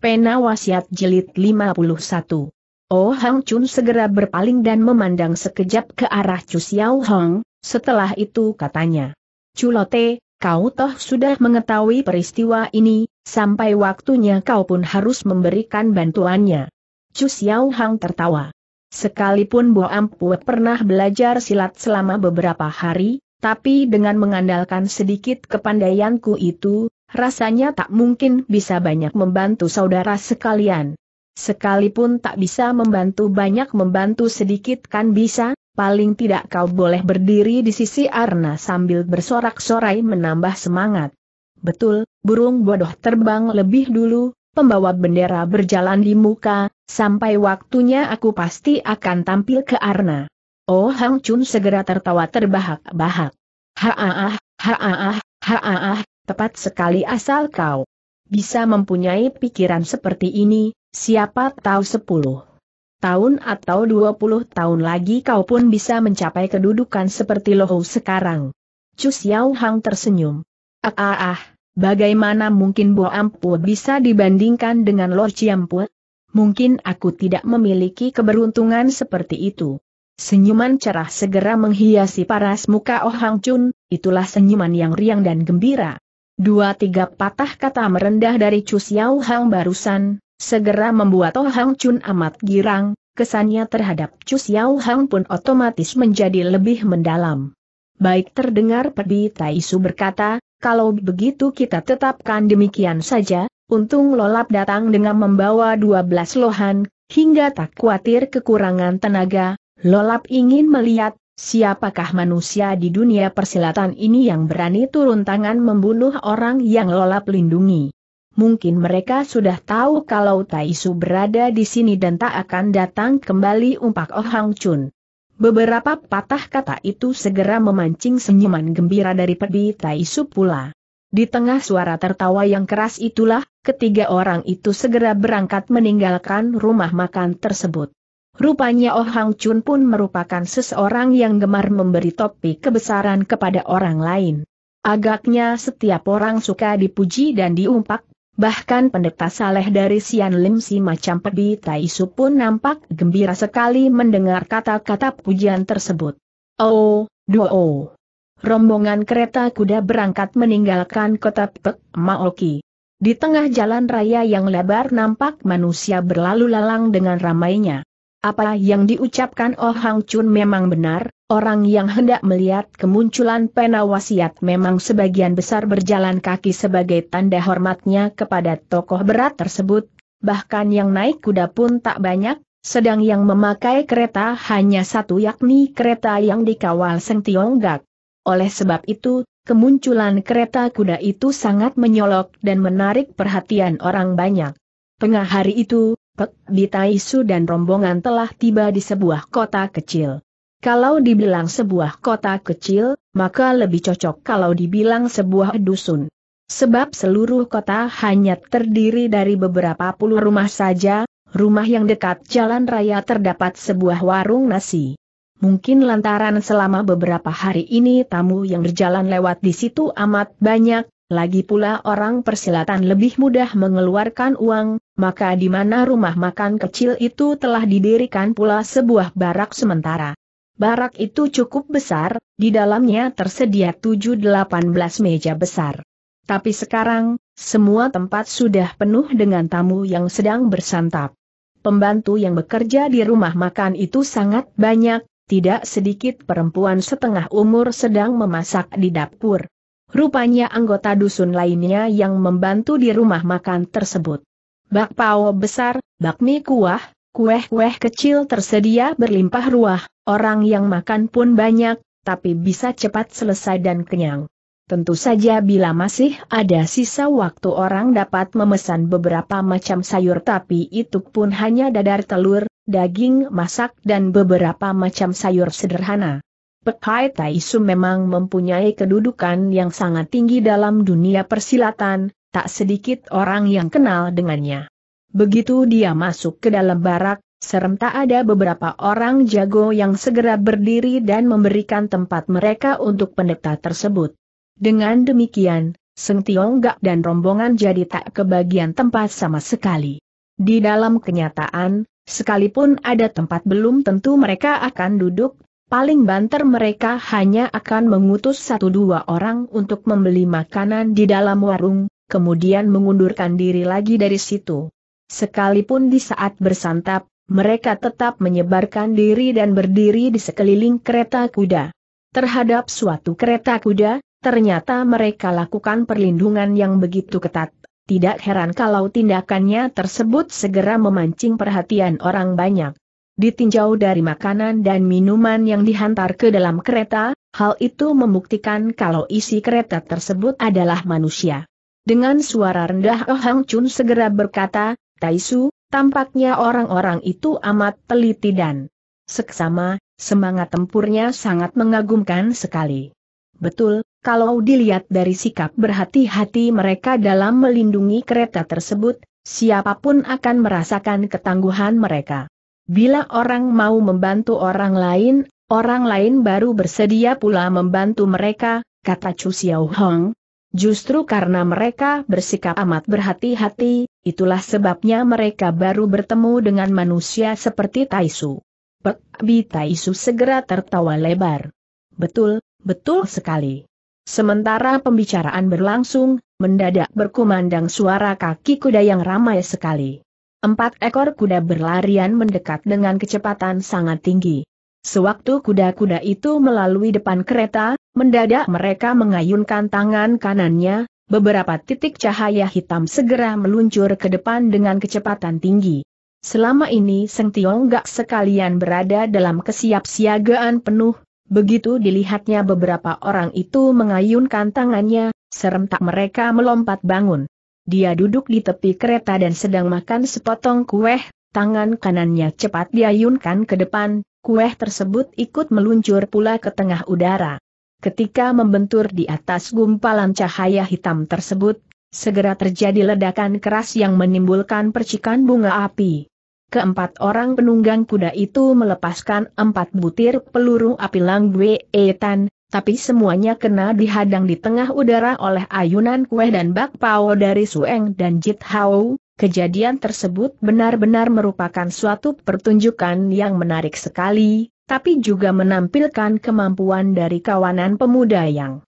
Pena Wasiat Jilid 51. Oh Hang Chun segera berpaling dan memandang sekejap ke arah Chu Xiao Hong, setelah itu katanya. Culote, kau toh sudah mengetahui peristiwa ini, sampai waktunya kau pun harus memberikan bantuannya. Chu Xiao Hang tertawa. Sekalipun Bo Ampue pernah belajar silat selama beberapa hari, tapi dengan mengandalkan sedikit kepandaianku itu, rasanya tak mungkin bisa banyak membantu saudara sekalian. Sekalipun tak bisa membantu banyak membantu sedikit kan bisa, paling tidak kau boleh berdiri di sisi Arna sambil bersorak-sorai menambah semangat. Betul, burung bodoh terbang lebih dulu, pembawa bendera berjalan di muka, sampai waktunya aku pasti akan tampil ke Arna. Oh Hang Chun segera tertawa terbahak-bahak. Haaah, haaah, ah Tepat sekali asal kau bisa mempunyai pikiran seperti ini, siapa tahu sepuluh tahun atau dua puluh tahun lagi kau pun bisa mencapai kedudukan seperti Lohu sekarang. Chu Xiao Hang tersenyum. Ah ah ah, bagaimana mungkin Bo Ampu bisa dibandingkan dengan Lo Chiampu? Mungkin aku tidak memiliki keberuntungan seperti itu. Senyuman cerah segera menghiasi paras muka Oh Hang Chun, itulah senyuman yang riang dan gembira. Dua-tiga patah kata merendah dari Chu Xiao Hang barusan, segera membuat Oh Hang Chun amat girang, kesannya terhadap Chu Xiao Hang pun otomatis menjadi lebih mendalam. Baik terdengar Tai Taisu berkata, kalau begitu kita tetapkan demikian saja, untung lolap datang dengan membawa dua belas lohan, hingga tak khawatir kekurangan tenaga, lolap ingin melihat Siapakah manusia di dunia persilatan ini yang berani turun tangan membunuh orang yang lolap pelindungi? Mungkin mereka sudah tahu kalau Taisu berada di sini dan tak akan datang kembali umpak Oh Hang Chun. Beberapa patah kata itu segera memancing senyuman gembira dari Pedi Taisu pula. Di tengah suara tertawa yang keras itulah, ketiga orang itu segera berangkat meninggalkan rumah makan tersebut. Rupanya Oh Hang Chun pun merupakan seseorang yang gemar memberi topik kebesaran kepada orang lain. Agaknya setiap orang suka dipuji dan diumpak, bahkan pendeta saleh dari Sian Lim si macam Pedi Su pun nampak gembira sekali mendengar kata-kata pujian tersebut. Oh, duo. Rombongan kereta kuda berangkat meninggalkan kota Pek Maoki. Di tengah jalan raya yang lebar nampak manusia berlalu lalang dengan ramainya. Apa yang diucapkan Oh Hang Chun memang benar, orang yang hendak melihat kemunculan pena wasiat memang sebagian besar berjalan kaki sebagai tanda hormatnya kepada tokoh berat tersebut, bahkan yang naik kuda pun tak banyak, sedang yang memakai kereta hanya satu yakni kereta yang dikawal Seng Tionggak. Oleh sebab itu, kemunculan kereta kuda itu sangat menyolok dan menarik perhatian orang banyak. Tengah hari itu, Pek Bitaisu dan rombongan telah tiba di sebuah kota kecil. Kalau dibilang sebuah kota kecil, maka lebih cocok kalau dibilang sebuah dusun. Sebab seluruh kota hanya terdiri dari beberapa puluh rumah saja, rumah yang dekat jalan raya terdapat sebuah warung nasi. Mungkin lantaran selama beberapa hari ini tamu yang berjalan lewat di situ amat banyak, lagi pula orang persilatan lebih mudah mengeluarkan uang, maka di mana rumah makan kecil itu telah didirikan pula sebuah barak sementara. Barak itu cukup besar, di dalamnya tersedia 7-18 meja besar. Tapi sekarang, semua tempat sudah penuh dengan tamu yang sedang bersantap. Pembantu yang bekerja di rumah makan itu sangat banyak, tidak sedikit perempuan setengah umur sedang memasak di dapur. Rupanya anggota dusun lainnya yang membantu di rumah makan tersebut. Bakpao besar, bakmi kuah, kueh-kueh kecil tersedia berlimpah ruah, orang yang makan pun banyak, tapi bisa cepat selesai dan kenyang. Tentu saja bila masih ada sisa waktu orang dapat memesan beberapa macam sayur tapi itu pun hanya dadar telur, daging masak dan beberapa macam sayur sederhana. Pekai Taisu memang mempunyai kedudukan yang sangat tinggi dalam dunia persilatan, tak sedikit orang yang kenal dengannya. Begitu dia masuk ke dalam barak, serem tak ada beberapa orang jago yang segera berdiri dan memberikan tempat mereka untuk pendeta tersebut. Dengan demikian, Seng Gak dan rombongan jadi tak kebagian tempat sama sekali. Di dalam kenyataan, sekalipun ada tempat belum tentu mereka akan duduk, paling banter mereka hanya akan mengutus satu dua orang untuk membeli makanan di dalam warung, kemudian mengundurkan diri lagi dari situ. Sekalipun di saat bersantap, mereka tetap menyebarkan diri dan berdiri di sekeliling kereta kuda. Terhadap suatu kereta kuda, ternyata mereka lakukan perlindungan yang begitu ketat. Tidak heran kalau tindakannya tersebut segera memancing perhatian orang banyak. Ditinjau dari makanan dan minuman yang dihantar ke dalam kereta, hal itu membuktikan kalau isi kereta tersebut adalah manusia. Dengan suara rendah Oh Hang Chun segera berkata, Taisu, tampaknya orang-orang itu amat teliti dan seksama, semangat tempurnya sangat mengagumkan sekali. Betul, kalau dilihat dari sikap berhati-hati mereka dalam melindungi kereta tersebut, siapapun akan merasakan ketangguhan mereka. Bila orang mau membantu orang lain, orang lain baru bersedia pula membantu mereka, kata Chu Xiao Hong. Justru karena mereka bersikap amat berhati-hati, itulah sebabnya mereka baru bertemu dengan manusia seperti Taisu. Pek Bi Taisu segera tertawa lebar. Betul, betul sekali. Sementara pembicaraan berlangsung, mendadak berkumandang suara kaki kuda yang ramai sekali. Empat ekor kuda berlarian mendekat dengan kecepatan sangat tinggi. Sewaktu kuda-kuda itu melalui depan kereta, mendadak mereka mengayunkan tangan kanannya, beberapa titik cahaya hitam segera meluncur ke depan dengan kecepatan tinggi. Selama ini Seng Tiong gak sekalian berada dalam kesiapsiagaan penuh, begitu dilihatnya beberapa orang itu mengayunkan tangannya, serentak mereka melompat bangun. Dia duduk di tepi kereta dan sedang makan sepotong kue, tangan kanannya cepat diayunkan ke depan, kue tersebut ikut meluncur pula ke tengah udara. Ketika membentur di atas gumpalan cahaya hitam tersebut, segera terjadi ledakan keras yang menimbulkan percikan bunga api. Keempat orang penunggang kuda itu melepaskan empat butir peluru api langwe etan, tapi semuanya kena dihadang di tengah udara oleh ayunan kue dan bakpao dari Sueng dan Jit Hao. Kejadian tersebut benar-benar merupakan suatu pertunjukan yang menarik sekali, tapi juga menampilkan kemampuan dari kawanan pemuda yang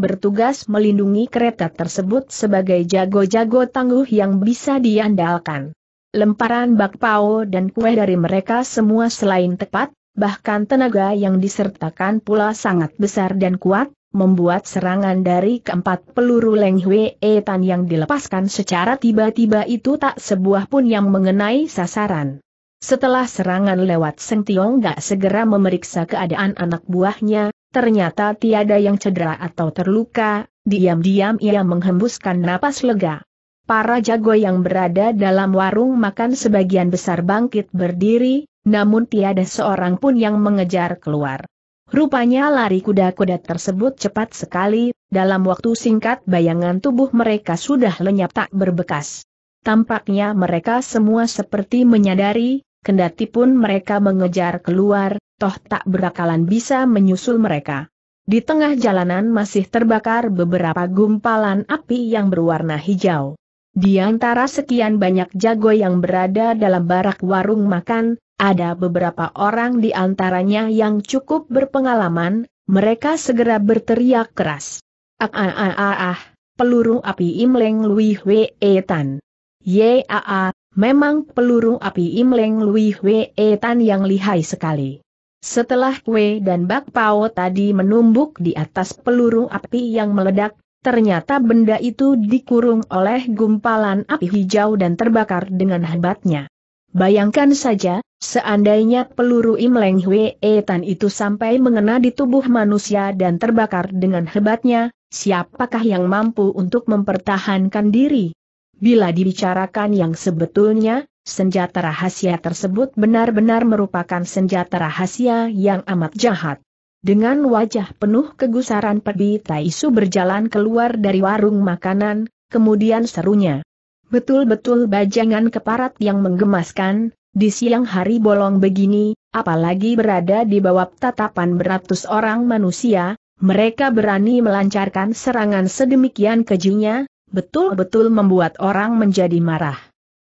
bertugas melindungi kereta tersebut sebagai jago-jago tangguh yang bisa diandalkan. Lemparan bakpao dan kue dari mereka semua selain tepat, bahkan tenaga yang disertakan pula sangat besar dan kuat, membuat serangan dari keempat peluru Leng Hwe e Tan yang dilepaskan secara tiba-tiba itu tak sebuah pun yang mengenai sasaran. Setelah serangan lewat Seng Tiong gak segera memeriksa keadaan anak buahnya, ternyata tiada yang cedera atau terluka, diam-diam ia menghembuskan napas lega. Para jago yang berada dalam warung makan sebagian besar bangkit berdiri, namun tiada seorang pun yang mengejar keluar. Rupanya lari kuda-kuda tersebut cepat sekali, dalam waktu singkat bayangan tubuh mereka sudah lenyap tak berbekas. Tampaknya mereka semua seperti menyadari, kendati pun mereka mengejar keluar, toh tak berakalan bisa menyusul mereka. Di tengah jalanan masih terbakar beberapa gumpalan api yang berwarna hijau. Di antara sekian banyak jago yang berada dalam barak warung makan, ada beberapa orang di antaranya yang cukup berpengalaman, mereka segera berteriak keras. Ah ah ah ah, ah peluru api Imleng Lui Hwe Etan. Yaa, ah, ah, memang peluru api Imleng Lui Hwe Etan yang lihai sekali. Setelah kue dan bakpao tadi menumbuk di atas peluru api yang meledak, ternyata benda itu dikurung oleh gumpalan api hijau dan terbakar dengan hebatnya. Bayangkan saja, Seandainya peluru Imleng Hwe e Tan itu sampai mengena di tubuh manusia dan terbakar dengan hebatnya, siapakah yang mampu untuk mempertahankan diri? Bila dibicarakan yang sebetulnya, senjata rahasia tersebut benar-benar merupakan senjata rahasia yang amat jahat. Dengan wajah penuh kegusaran Pebi Taisu berjalan keluar dari warung makanan, kemudian serunya. Betul-betul bajangan keparat yang menggemaskan, di siang hari bolong begini, apalagi berada di bawah tatapan beratus orang manusia, mereka berani melancarkan serangan sedemikian kejinya, betul-betul membuat orang menjadi marah.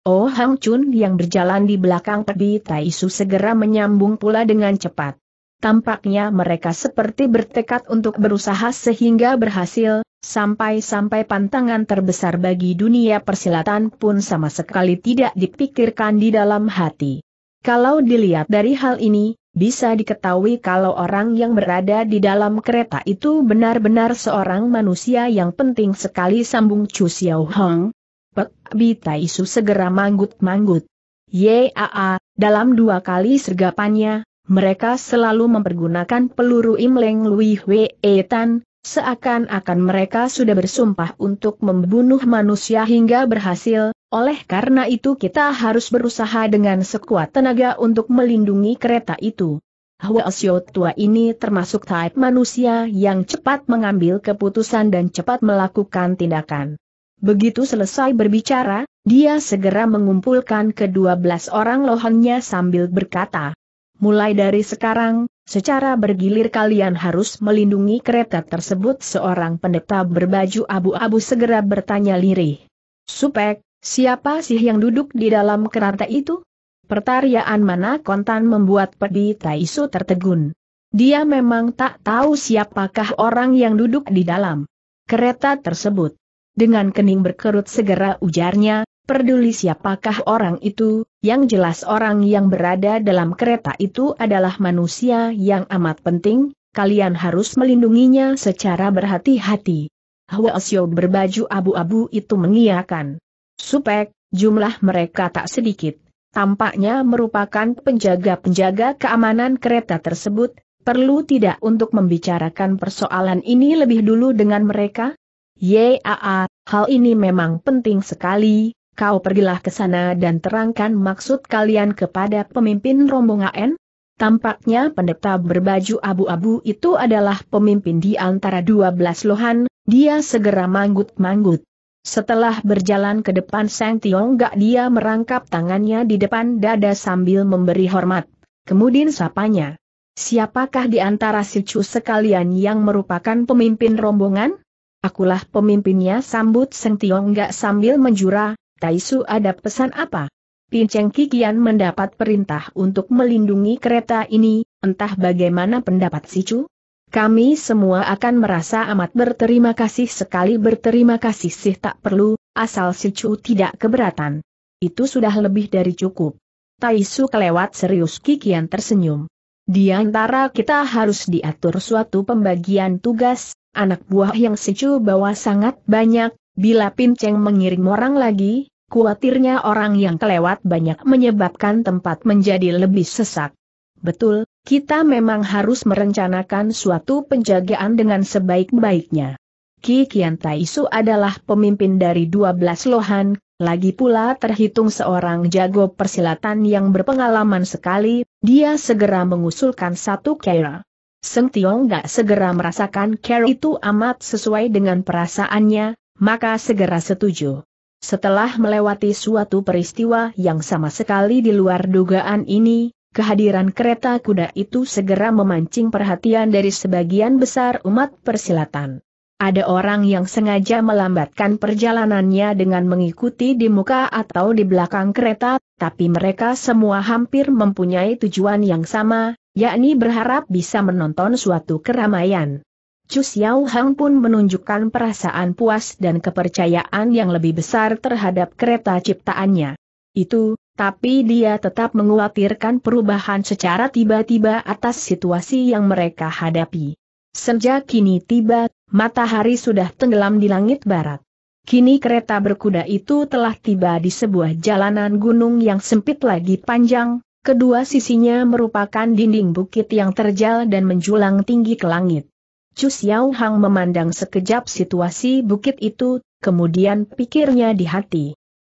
Oh Hang Chun yang berjalan di belakang Tai Taisu segera menyambung pula dengan cepat. Tampaknya mereka seperti bertekad untuk berusaha sehingga berhasil, Sampai-sampai pantangan terbesar bagi dunia persilatan pun sama sekali tidak dipikirkan di dalam hati. Kalau dilihat dari hal ini, bisa diketahui kalau orang yang berada di dalam kereta itu benar-benar seorang manusia yang penting sekali sambung Chu Xiao Hong. Pek Tai Isu segera manggut-manggut. Yaa, dalam dua kali sergapannya, mereka selalu mempergunakan peluru Imleng Lui Hwe e Tan, Seakan-akan mereka sudah bersumpah untuk membunuh manusia hingga berhasil, oleh karena itu kita harus berusaha dengan sekuat tenaga untuk melindungi kereta itu. Hwa Sio tua ini termasuk type manusia yang cepat mengambil keputusan dan cepat melakukan tindakan. Begitu selesai berbicara, dia segera mengumpulkan kedua belas orang lohannya sambil berkata, Mulai dari sekarang, Secara bergilir kalian harus melindungi kereta tersebut seorang pendeta berbaju abu-abu segera bertanya lirih. Supek, siapa sih yang duduk di dalam kereta itu? Pertariaan mana kontan membuat pedi Taisu tertegun. Dia memang tak tahu siapakah orang yang duduk di dalam kereta tersebut. Dengan kening berkerut segera ujarnya, Peduli siapakah orang itu, yang jelas orang yang berada dalam kereta itu adalah manusia yang amat penting, kalian harus melindunginya secara berhati-hati. Hwasyo berbaju abu-abu itu mengiakan. Supek, jumlah mereka tak sedikit. Tampaknya merupakan penjaga-penjaga keamanan kereta tersebut, perlu tidak untuk membicarakan persoalan ini lebih dulu dengan mereka? Yaa, hal ini memang penting sekali, kau pergilah ke sana dan terangkan maksud kalian kepada pemimpin rombongan? Tampaknya pendeta berbaju abu-abu itu adalah pemimpin di antara dua belas lohan, dia segera manggut-manggut. Setelah berjalan ke depan Sang Gak dia merangkap tangannya di depan dada sambil memberi hormat. Kemudian sapanya. Siapakah di antara sicu sekalian yang merupakan pemimpin rombongan? Akulah pemimpinnya sambut Sang Gak sambil menjura, Taisu ada pesan apa? Pinceng Kikian mendapat perintah untuk melindungi kereta ini, entah bagaimana pendapat si Chu? Kami semua akan merasa amat berterima kasih sekali berterima kasih sih tak perlu, asal si Chu tidak keberatan. Itu sudah lebih dari cukup. Taisu kelewat serius Kikian tersenyum. Di antara kita harus diatur suatu pembagian tugas, anak buah yang si Chu bawa sangat banyak, bila Pinceng mengirim orang lagi, Kuatirnya orang yang kelewat banyak menyebabkan tempat menjadi lebih sesak. Betul, kita memang harus merencanakan suatu penjagaan dengan sebaik-baiknya. Ki Kian Taisu adalah pemimpin dari 12 lohan, lagi pula terhitung seorang jago persilatan yang berpengalaman sekali, dia segera mengusulkan satu kera. Seng Tiong gak segera merasakan kera itu amat sesuai dengan perasaannya, maka segera setuju. Setelah melewati suatu peristiwa yang sama sekali di luar dugaan ini, kehadiran kereta kuda itu segera memancing perhatian dari sebagian besar umat persilatan. Ada orang yang sengaja melambatkan perjalanannya dengan mengikuti di muka atau di belakang kereta, tapi mereka semua hampir mempunyai tujuan yang sama, yakni berharap bisa menonton suatu keramaian. Chu Xiao Hang pun menunjukkan perasaan puas dan kepercayaan yang lebih besar terhadap kereta ciptaannya. Itu, tapi dia tetap menguatirkan perubahan secara tiba-tiba atas situasi yang mereka hadapi. Sejak kini tiba, matahari sudah tenggelam di langit barat. Kini kereta berkuda itu telah tiba di sebuah jalanan gunung yang sempit lagi panjang, kedua sisinya merupakan dinding bukit yang terjal dan menjulang tinggi ke langit. Chu Xiao Hang memandang sekejap situasi bukit itu, kemudian pikirnya di hati.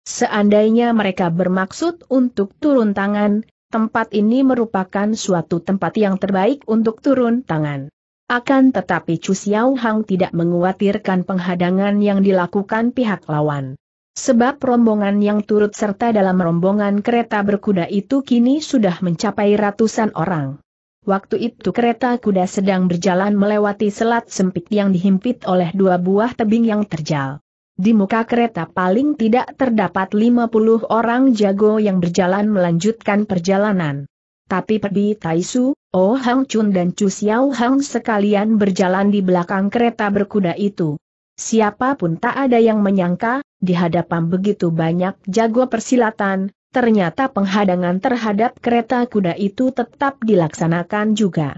Seandainya mereka bermaksud untuk turun tangan, tempat ini merupakan suatu tempat yang terbaik untuk turun tangan. Akan tetapi Chu Xiao Hang tidak mengkhawatirkan penghadangan yang dilakukan pihak lawan. Sebab rombongan yang turut serta dalam rombongan kereta berkuda itu kini sudah mencapai ratusan orang. Waktu itu kereta kuda sedang berjalan melewati selat sempit yang dihimpit oleh dua buah tebing yang terjal. Di muka kereta paling tidak terdapat 50 orang jago yang berjalan melanjutkan perjalanan. Tapi Perbi Taisu, Oh Hang Chun dan Chu Xiao Hang sekalian berjalan di belakang kereta berkuda itu. Siapapun tak ada yang menyangka, di hadapan begitu banyak jago persilatan, ternyata penghadangan terhadap kereta kuda itu tetap dilaksanakan juga.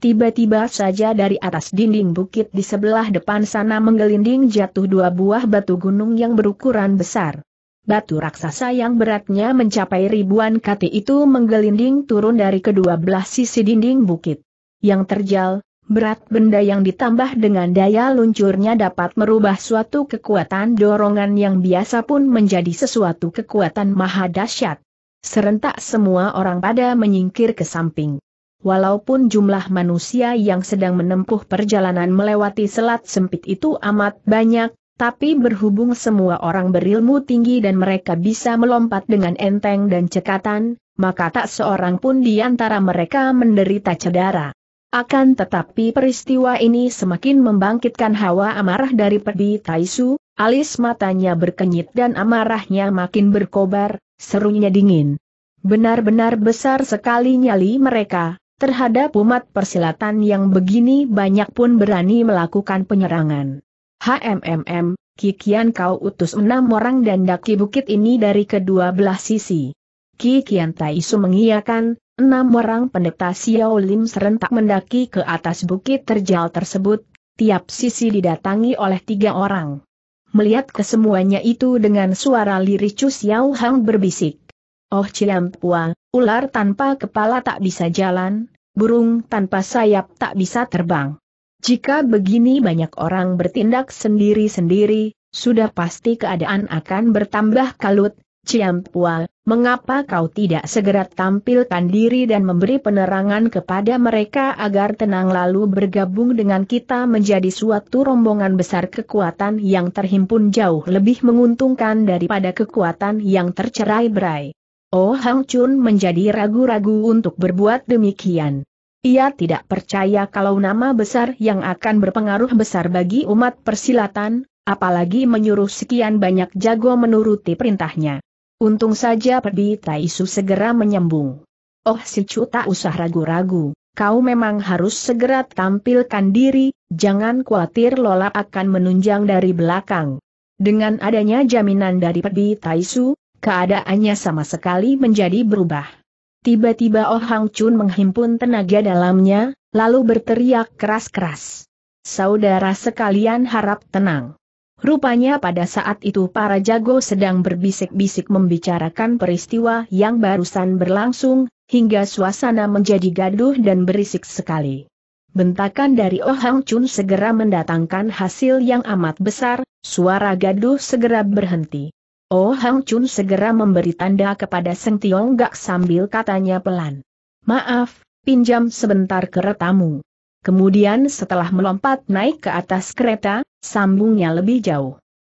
Tiba-tiba saja dari atas dinding bukit di sebelah depan sana menggelinding jatuh dua buah batu gunung yang berukuran besar. Batu raksasa yang beratnya mencapai ribuan kati itu menggelinding turun dari kedua belah sisi dinding bukit. Yang terjal, berat benda yang ditambah dengan daya luncurnya dapat merubah suatu kekuatan dorongan yang biasa pun menjadi sesuatu kekuatan maha dahsyat. Serentak semua orang pada menyingkir ke samping. Walaupun jumlah manusia yang sedang menempuh perjalanan melewati selat sempit itu amat banyak, tapi berhubung semua orang berilmu tinggi dan mereka bisa melompat dengan enteng dan cekatan, maka tak seorang pun di antara mereka menderita cedera. Akan tetapi peristiwa ini semakin membangkitkan hawa amarah dari Pedi Taisu, alis matanya berkenyit dan amarahnya makin berkobar, serunya dingin. Benar-benar besar sekali nyali mereka, terhadap umat persilatan yang begini banyak pun berani melakukan penyerangan. HMMM, Kikian kau utus enam orang dan daki bukit ini dari kedua belah sisi. Kikian Taisu mengiyakan, Enam orang pendeta Xiao Lim serentak mendaki ke atas bukit terjal tersebut, tiap sisi didatangi oleh tiga orang. Melihat kesemuanya itu dengan suara lirih Chu Xiao Hang berbisik. Oh Pua, ular tanpa kepala tak bisa jalan, burung tanpa sayap tak bisa terbang. Jika begini banyak orang bertindak sendiri-sendiri, sudah pasti keadaan akan bertambah kalut, Ciampua, mengapa kau tidak segera tampilkan diri dan memberi penerangan kepada mereka agar tenang lalu bergabung dengan kita menjadi suatu rombongan besar kekuatan yang terhimpun jauh lebih menguntungkan daripada kekuatan yang tercerai berai. Oh Hang Chun menjadi ragu-ragu untuk berbuat demikian. Ia tidak percaya kalau nama besar yang akan berpengaruh besar bagi umat persilatan, apalagi menyuruh sekian banyak jago menuruti perintahnya. Untung saja Pedi Taisu segera menyembung. Oh si Chu tak usah ragu-ragu, kau memang harus segera tampilkan diri, jangan khawatir Lola akan menunjang dari belakang. Dengan adanya jaminan dari Pedi Taisu, keadaannya sama sekali menjadi berubah. Tiba-tiba Oh Hang Chun menghimpun tenaga dalamnya, lalu berteriak keras-keras. Saudara sekalian harap tenang. Rupanya pada saat itu para jago sedang berbisik-bisik membicarakan peristiwa yang barusan berlangsung, hingga suasana menjadi gaduh dan berisik sekali. Bentakan dari Oh Hang Chun segera mendatangkan hasil yang amat besar, suara gaduh segera berhenti. Oh Hang Chun segera memberi tanda kepada Seng Tiong Gak sambil katanya pelan. Maaf, pinjam sebentar keretamu. Kemudian setelah melompat naik ke atas kereta, sambungnya lebih jauh.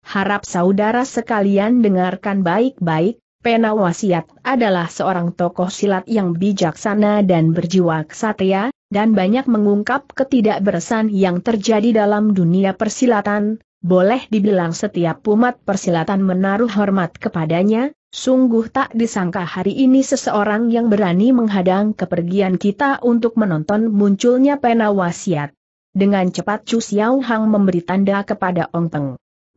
Harap saudara sekalian dengarkan baik-baik, Pena Wasiat adalah seorang tokoh silat yang bijaksana dan berjiwa kesatria, dan banyak mengungkap ketidakberesan yang terjadi dalam dunia persilatan, boleh dibilang setiap umat persilatan menaruh hormat kepadanya, Sungguh tak disangka hari ini seseorang yang berani menghadang kepergian kita untuk menonton munculnya pena wasiat. Dengan cepat Chu Xiao Hang memberi tanda kepada Ong Peng.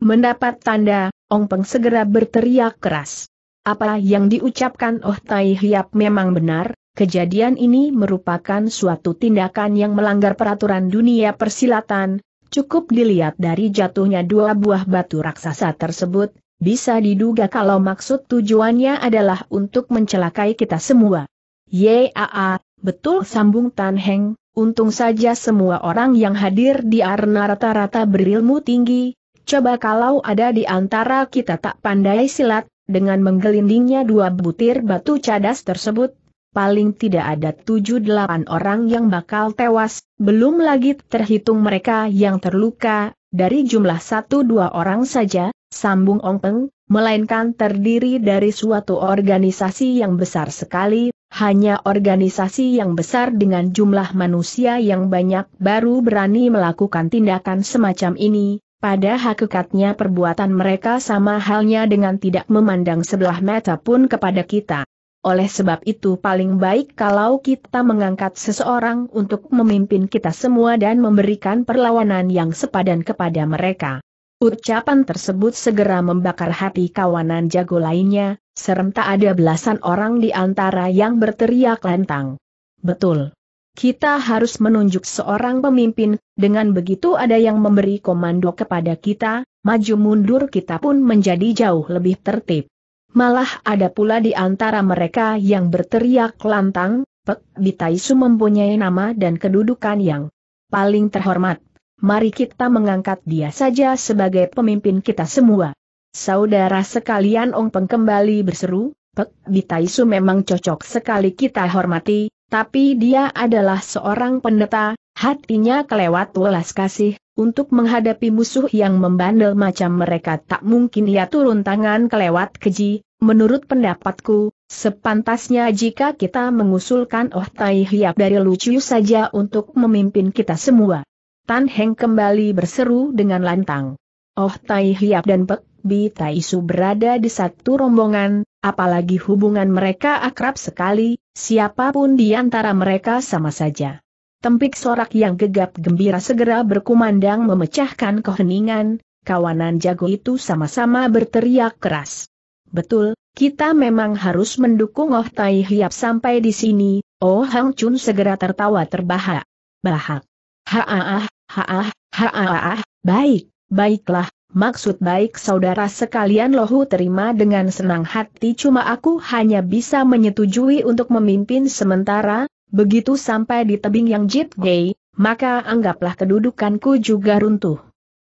Mendapat tanda, Ong Peng segera berteriak keras. Apa yang diucapkan Oh Tai Hiap memang benar, kejadian ini merupakan suatu tindakan yang melanggar peraturan dunia persilatan, cukup dilihat dari jatuhnya dua buah batu raksasa tersebut, bisa diduga kalau maksud tujuannya adalah untuk mencelakai kita semua. Yaa, betul sambung Tan Heng, untung saja semua orang yang hadir di arena rata-rata berilmu tinggi, coba kalau ada di antara kita tak pandai silat, dengan menggelindingnya dua butir batu cadas tersebut, paling tidak ada tujuh delapan orang yang bakal tewas, belum lagi terhitung mereka yang terluka, dari jumlah satu dua orang saja, Sambung Ong Peng, melainkan terdiri dari suatu organisasi yang besar sekali, hanya organisasi yang besar dengan jumlah manusia yang banyak baru berani melakukan tindakan semacam ini, pada hakikatnya perbuatan mereka sama halnya dengan tidak memandang sebelah mata pun kepada kita. Oleh sebab itu paling baik kalau kita mengangkat seseorang untuk memimpin kita semua dan memberikan perlawanan yang sepadan kepada mereka. Ucapan tersebut segera membakar hati kawanan jago lainnya, serta ada belasan orang di antara yang berteriak lantang. Betul. Kita harus menunjuk seorang pemimpin, dengan begitu ada yang memberi komando kepada kita, maju mundur kita pun menjadi jauh lebih tertib. Malah ada pula di antara mereka yang berteriak lantang, Pek Bitaisu mempunyai nama dan kedudukan yang paling terhormat mari kita mengangkat dia saja sebagai pemimpin kita semua. Saudara sekalian Ong Peng kembali berseru, Pek Bitaisu memang cocok sekali kita hormati, tapi dia adalah seorang pendeta, hatinya kelewat welas kasih, untuk menghadapi musuh yang membandel macam mereka tak mungkin ia turun tangan kelewat keji, menurut pendapatku, sepantasnya jika kita mengusulkan Oh Tai Hiap dari Lucu saja untuk memimpin kita semua. Tan Heng kembali berseru dengan lantang. Oh Tai Hiap dan Pek Bi Tai Su berada di satu rombongan, apalagi hubungan mereka akrab sekali, siapapun di antara mereka sama saja. Tempik sorak yang gegap gembira segera berkumandang memecahkan keheningan, kawanan jago itu sama-sama berteriak keras. Betul, kita memang harus mendukung Oh Tai Hiap sampai di sini, Oh Hang Chun segera tertawa terbahak. Bahak. Haah, Haah, haah, baik, baiklah, maksud baik saudara sekalian lohu terima dengan senang hati cuma aku hanya bisa menyetujui untuk memimpin sementara, begitu sampai di tebing yang Jit Gay, maka anggaplah kedudukanku juga runtuh.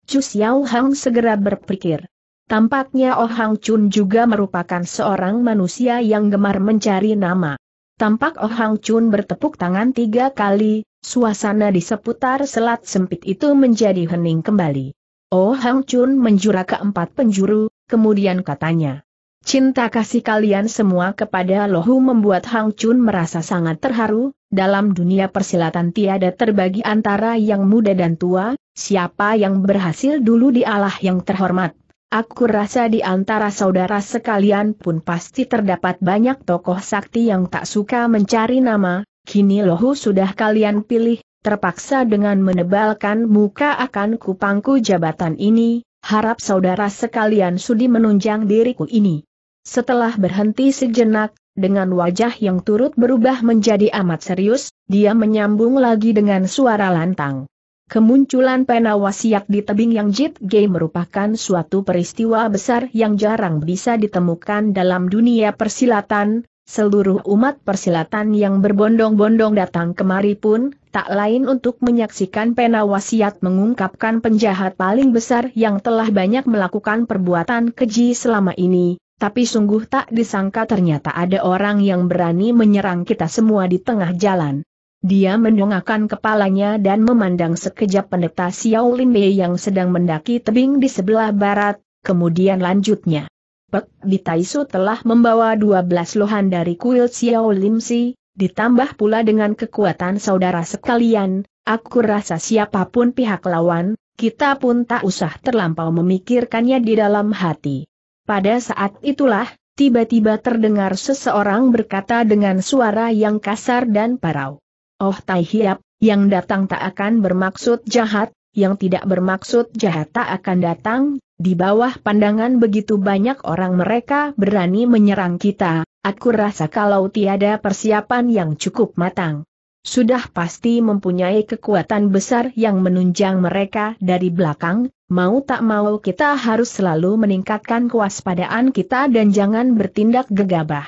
Chu Xiao Hang segera berpikir. Tampaknya Oh Hang Chun juga merupakan seorang manusia yang gemar mencari nama. Tampak Oh Hang Chun bertepuk tangan tiga kali, suasana di seputar selat sempit itu menjadi hening kembali. Oh Hang Chun menjura ke empat penjuru, kemudian katanya. Cinta kasih kalian semua kepada Lohu membuat Hang Chun merasa sangat terharu, dalam dunia persilatan tiada terbagi antara yang muda dan tua, siapa yang berhasil dulu di dialah yang terhormat. Aku rasa di antara saudara sekalian pun pasti terdapat banyak tokoh sakti yang tak suka mencari nama, kini lohu sudah kalian pilih, terpaksa dengan menebalkan muka akan kupangku jabatan ini, harap saudara sekalian sudi menunjang diriku ini. Setelah berhenti sejenak, dengan wajah yang turut berubah menjadi amat serius, dia menyambung lagi dengan suara lantang. Kemunculan penawasiak di tebing yang Jit Gay merupakan suatu peristiwa besar yang jarang bisa ditemukan dalam dunia persilatan, Seluruh umat persilatan yang berbondong-bondong datang kemari pun, tak lain untuk menyaksikan pena wasiat mengungkapkan penjahat paling besar yang telah banyak melakukan perbuatan keji selama ini, tapi sungguh tak disangka ternyata ada orang yang berani menyerang kita semua di tengah jalan. Dia mendongakkan kepalanya dan memandang sekejap pendeta Xiao Lin Mei yang sedang mendaki tebing di sebelah barat, kemudian lanjutnya. Pek Taisu telah membawa 12 lohan dari kuil Xiao Limsi, ditambah pula dengan kekuatan saudara sekalian, aku rasa siapapun pihak lawan, kita pun tak usah terlampau memikirkannya di dalam hati. Pada saat itulah, tiba-tiba terdengar seseorang berkata dengan suara yang kasar dan parau. Oh Tai Hiap, yang datang tak akan bermaksud jahat, yang tidak bermaksud jahat tak akan datang, di bawah pandangan begitu banyak orang mereka berani menyerang kita, aku rasa kalau tiada persiapan yang cukup matang. Sudah pasti mempunyai kekuatan besar yang menunjang mereka dari belakang, mau tak mau kita harus selalu meningkatkan kewaspadaan kita dan jangan bertindak gegabah.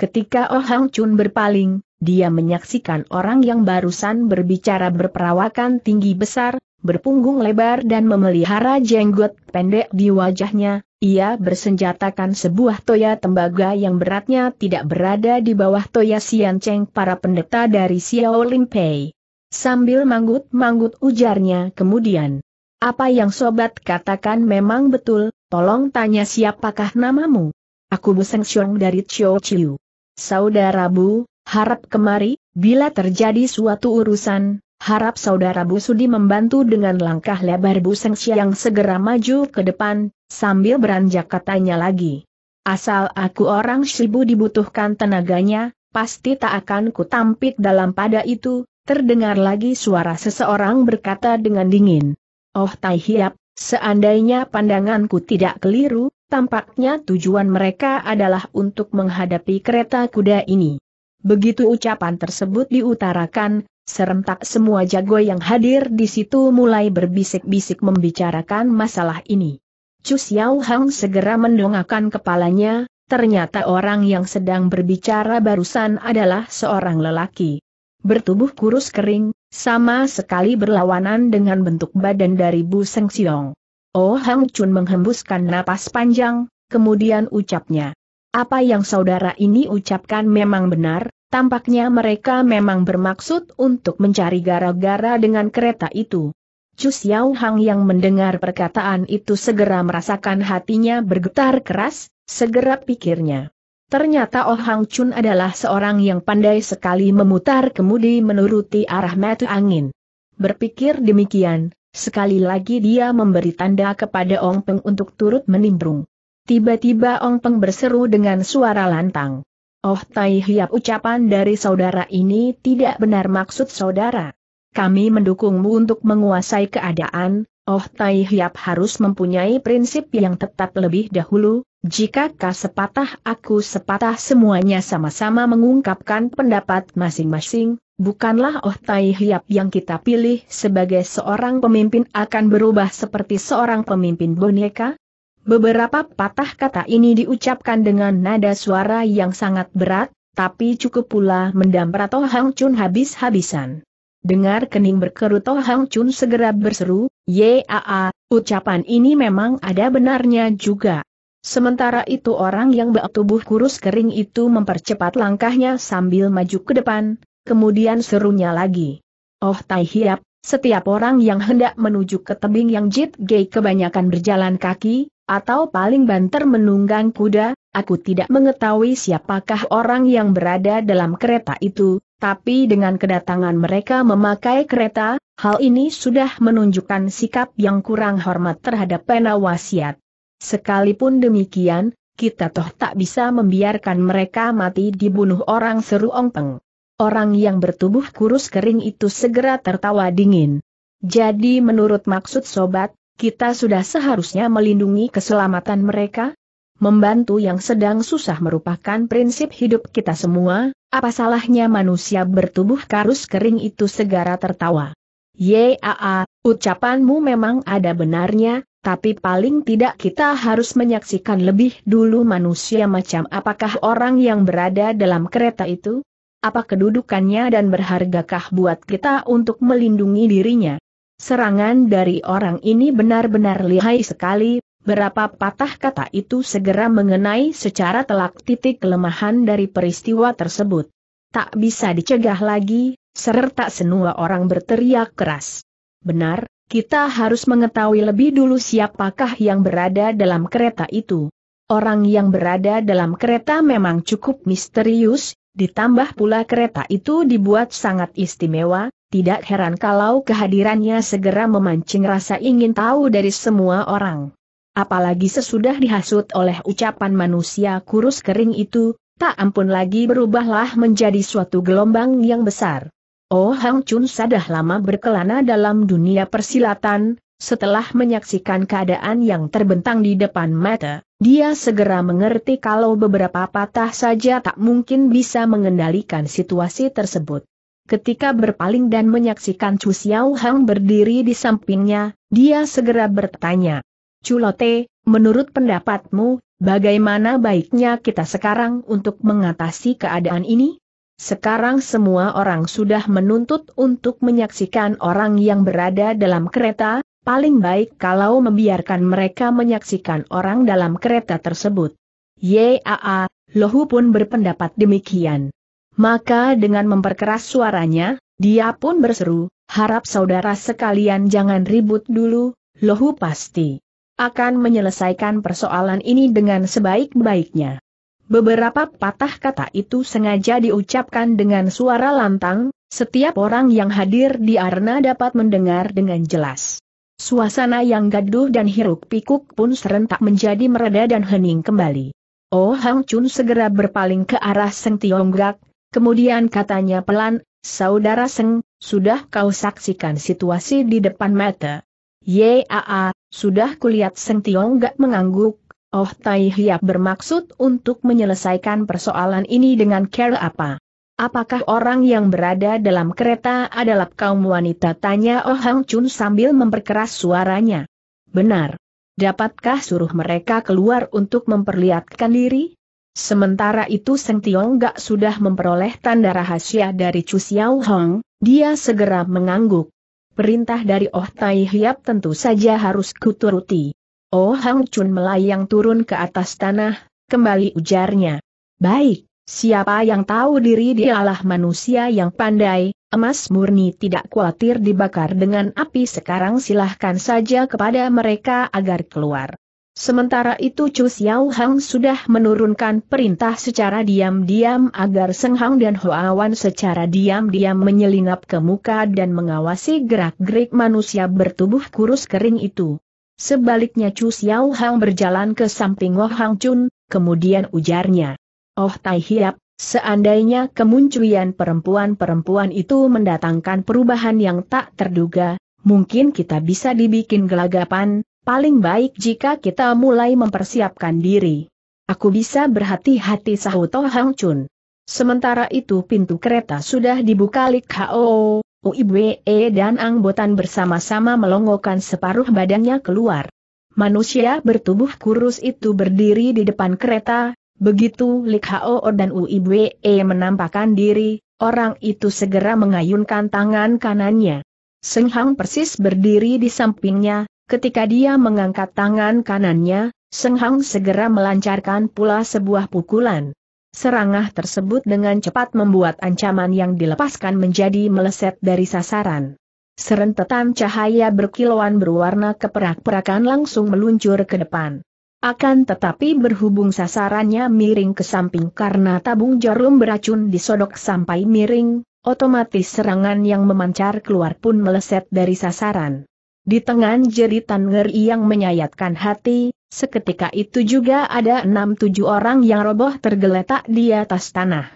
Ketika Oh Hang Chun berpaling, dia menyaksikan orang yang barusan berbicara berperawakan tinggi besar, berpunggung lebar dan memelihara jenggot pendek di wajahnya, ia bersenjatakan sebuah toya tembaga yang beratnya tidak berada di bawah toya sianceng para pendeta dari Xiao Limpei. Sambil manggut-manggut ujarnya kemudian. Apa yang sobat katakan memang betul, tolong tanya siapakah namamu? Aku Bu Seng Xiong dari Chiu Chiu. Saudara Bu, harap kemari, bila terjadi suatu urusan, harap saudara Bu Sudi membantu dengan langkah lebar Bu Sengsi yang segera maju ke depan, sambil beranjak katanya lagi. Asal aku orang Shibu dibutuhkan tenaganya, pasti tak akan kutampik dalam pada itu, terdengar lagi suara seseorang berkata dengan dingin. Oh Tai Hiap, seandainya pandanganku tidak keliru, tampaknya tujuan mereka adalah untuk menghadapi kereta kuda ini. Begitu ucapan tersebut diutarakan, Serentak semua jago yang hadir di situ mulai berbisik-bisik membicarakan masalah ini. Chu Xiao Hang segera mendongakkan kepalanya, ternyata orang yang sedang berbicara barusan adalah seorang lelaki. Bertubuh kurus kering, sama sekali berlawanan dengan bentuk badan dari Bu Seng Xiong. Oh Hang Chun menghembuskan napas panjang, kemudian ucapnya. Apa yang saudara ini ucapkan memang benar, Tampaknya mereka memang bermaksud untuk mencari gara-gara dengan kereta itu. Chu Xiao Hang yang mendengar perkataan itu segera merasakan hatinya bergetar keras, segera pikirnya. Ternyata Oh Hang Chun adalah seorang yang pandai sekali memutar kemudi menuruti arah mata angin. Berpikir demikian, sekali lagi dia memberi tanda kepada Ong Peng untuk turut menimbrung. Tiba-tiba Ong Peng berseru dengan suara lantang. Oh Tai Hiap ucapan dari saudara ini tidak benar maksud saudara. Kami mendukungmu untuk menguasai keadaan, Oh Tai Hiap harus mempunyai prinsip yang tetap lebih dahulu, jika kau sepatah aku sepatah semuanya sama-sama mengungkapkan pendapat masing-masing, bukanlah Oh Tai Hiap yang kita pilih sebagai seorang pemimpin akan berubah seperti seorang pemimpin boneka, Beberapa patah kata ini diucapkan dengan nada suara yang sangat berat, tapi cukup pula mendampar Toh Hang Chun habis-habisan. Dengar kening berkerut Toh Hang Chun segera berseru, Yaa, ucapan ini memang ada benarnya juga. Sementara itu orang yang bak tubuh kurus kering itu mempercepat langkahnya sambil maju ke depan, kemudian serunya lagi. Oh Tai Hiap, setiap orang yang hendak menuju ke tebing yang Jit Gay kebanyakan berjalan kaki, atau paling banter menunggang kuda, aku tidak mengetahui siapakah orang yang berada dalam kereta itu, tapi dengan kedatangan mereka memakai kereta, hal ini sudah menunjukkan sikap yang kurang hormat terhadap pena wasiat. Sekalipun demikian, kita toh tak bisa membiarkan mereka mati dibunuh orang seru ongpeng. Orang yang bertubuh kurus kering itu segera tertawa dingin. Jadi menurut maksud sobat, kita sudah seharusnya melindungi keselamatan mereka, membantu yang sedang susah merupakan prinsip hidup kita semua, apa salahnya manusia bertubuh karus kering itu segera tertawa. Yaa, ucapanmu memang ada benarnya, tapi paling tidak kita harus menyaksikan lebih dulu manusia macam apakah orang yang berada dalam kereta itu? Apa kedudukannya dan berhargakah buat kita untuk melindungi dirinya? Serangan dari orang ini benar-benar lihai sekali, berapa patah kata itu segera mengenai secara telak titik kelemahan dari peristiwa tersebut. Tak bisa dicegah lagi, serta semua orang berteriak keras. Benar, kita harus mengetahui lebih dulu siapakah yang berada dalam kereta itu. Orang yang berada dalam kereta memang cukup misterius, ditambah pula kereta itu dibuat sangat istimewa, tidak heran kalau kehadirannya segera memancing rasa ingin tahu dari semua orang. Apalagi sesudah dihasut oleh ucapan manusia kurus kering itu, tak ampun lagi berubahlah menjadi suatu gelombang yang besar. Oh Hang Chun sadah lama berkelana dalam dunia persilatan, setelah menyaksikan keadaan yang terbentang di depan mata, dia segera mengerti kalau beberapa patah saja tak mungkin bisa mengendalikan situasi tersebut. Ketika berpaling dan menyaksikan Chu Xiao Hang berdiri di sampingnya, dia segera bertanya. Culote, menurut pendapatmu, bagaimana baiknya kita sekarang untuk mengatasi keadaan ini? Sekarang semua orang sudah menuntut untuk menyaksikan orang yang berada dalam kereta, paling baik kalau membiarkan mereka menyaksikan orang dalam kereta tersebut. Yaa, Lohu pun berpendapat demikian. Maka dengan memperkeras suaranya, dia pun berseru, harap saudara sekalian jangan ribut dulu, lohu pasti akan menyelesaikan persoalan ini dengan sebaik-baiknya. Beberapa patah kata itu sengaja diucapkan dengan suara lantang, setiap orang yang hadir di arena dapat mendengar dengan jelas. Suasana yang gaduh dan hiruk-pikuk pun serentak menjadi mereda dan hening kembali. Oh Hang Chun segera berpaling ke arah Seng Tiongkok, Kemudian katanya pelan, Saudara Seng, sudah kau saksikan situasi di depan mata. Yaa, sudah kulihat Seng Tiong gak mengangguk, Oh Tai Hiap bermaksud untuk menyelesaikan persoalan ini dengan care apa? Apakah orang yang berada dalam kereta adalah kaum wanita? Tanya Oh Hang Chun sambil memperkeras suaranya. Benar. Dapatkah suruh mereka keluar untuk memperlihatkan diri? Sementara itu Seng Tiong Gak sudah memperoleh tanda rahasia dari Chu Xiao Hong, dia segera mengangguk. Perintah dari Oh Tai Hiap tentu saja harus kuturuti. Oh Hang Chun melayang turun ke atas tanah, kembali ujarnya. Baik, siapa yang tahu diri dialah manusia yang pandai, emas murni tidak khawatir dibakar dengan api sekarang silahkan saja kepada mereka agar keluar. Sementara itu Chu Xiao Hang sudah menurunkan perintah secara diam-diam agar Seng Hang dan Hoawan secara diam-diam menyelinap ke muka dan mengawasi gerak-gerik manusia bertubuh kurus kering itu. Sebaliknya Chu Xiao Hang berjalan ke samping Oh Hang Chun, kemudian ujarnya. Oh Tai Hiap, seandainya kemunculan perempuan-perempuan itu mendatangkan perubahan yang tak terduga, mungkin kita bisa dibikin gelagapan, Paling baik jika kita mulai mempersiapkan diri. Aku bisa berhati-hati sahut Toh Hang Chun. Sementara itu pintu kereta sudah dibuka Lik Hao, Uibe e dan Angbotan bersama-sama melongokkan separuh badannya keluar. Manusia bertubuh kurus itu berdiri di depan kereta, begitu Lik Hao dan Uibe e menampakkan diri, orang itu segera mengayunkan tangan kanannya. Seng Hang persis berdiri di sampingnya, Ketika dia mengangkat tangan kanannya, Seng Hang segera melancarkan pula sebuah pukulan. Serangah tersebut dengan cepat membuat ancaman yang dilepaskan menjadi meleset dari sasaran. Serentetan cahaya berkilauan berwarna keperak-perakan langsung meluncur ke depan. Akan tetapi berhubung sasarannya miring ke samping karena tabung jarum beracun disodok sampai miring, otomatis serangan yang memancar keluar pun meleset dari sasaran. Di tengah jeritan ngeri yang menyayatkan hati, seketika itu juga ada enam tujuh orang yang roboh tergeletak di atas tanah.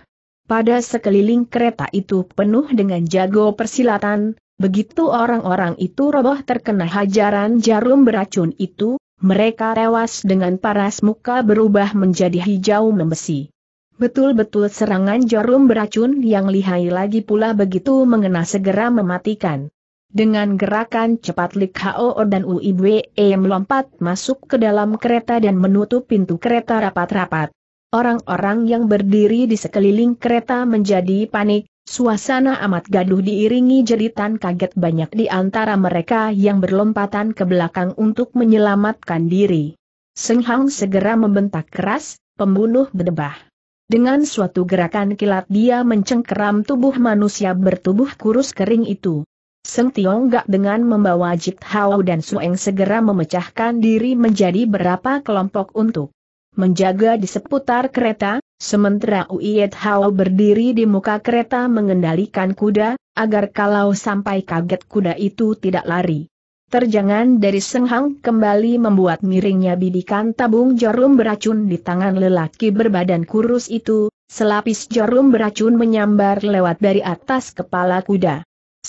Pada sekeliling kereta itu penuh dengan jago persilatan, begitu orang-orang itu roboh terkena hajaran jarum beracun itu, mereka tewas dengan paras muka berubah menjadi hijau membesi. Betul-betul serangan jarum beracun yang lihai lagi pula begitu mengena segera mematikan. Dengan gerakan cepat Lik Hao dan Uibwe melompat masuk ke dalam kereta dan menutup pintu kereta rapat-rapat. Orang-orang yang berdiri di sekeliling kereta menjadi panik, suasana amat gaduh diiringi jeritan kaget banyak di antara mereka yang berlompatan ke belakang untuk menyelamatkan diri. Seng Hang segera membentak keras, pembunuh berdebah. Dengan suatu gerakan kilat dia mencengkeram tubuh manusia bertubuh kurus kering itu. Seng Tiong Gak dengan membawa Jip Hao dan Sueng segera memecahkan diri menjadi berapa kelompok untuk menjaga di seputar kereta, sementara Uiet Hao berdiri di muka kereta mengendalikan kuda, agar kalau sampai kaget kuda itu tidak lari. Terjangan dari Seng Hang kembali membuat miringnya bidikan tabung jarum beracun di tangan lelaki berbadan kurus itu, selapis jarum beracun menyambar lewat dari atas kepala kuda.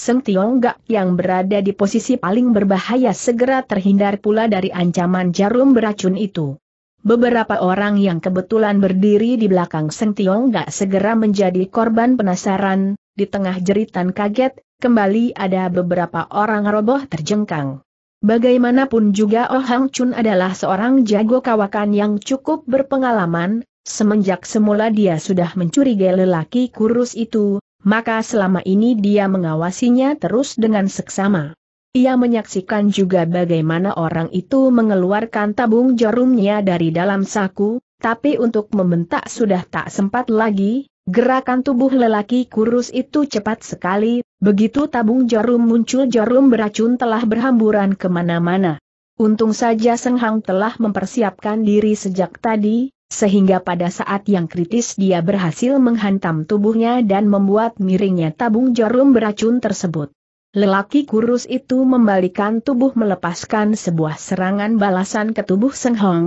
Seng Gak yang berada di posisi paling berbahaya segera terhindar pula dari ancaman jarum beracun itu. Beberapa orang yang kebetulan berdiri di belakang Seng Gak segera menjadi korban penasaran, di tengah jeritan kaget, kembali ada beberapa orang roboh terjengkang. Bagaimanapun juga Oh Hang Chun adalah seorang jago kawakan yang cukup berpengalaman, Semenjak semula dia sudah mencurigai lelaki kurus itu, maka selama ini dia mengawasinya terus dengan seksama. Ia menyaksikan juga bagaimana orang itu mengeluarkan tabung jarumnya dari dalam saku, tapi untuk membentak sudah tak sempat lagi, gerakan tubuh lelaki kurus itu cepat sekali, begitu tabung jarum muncul jarum beracun telah berhamburan kemana-mana. Untung saja Seng Hang telah mempersiapkan diri sejak tadi, sehingga pada saat yang kritis dia berhasil menghantam tubuhnya dan membuat miringnya tabung jarum beracun tersebut. Lelaki kurus itu membalikan tubuh melepaskan sebuah serangan balasan ke tubuh Seng Hong.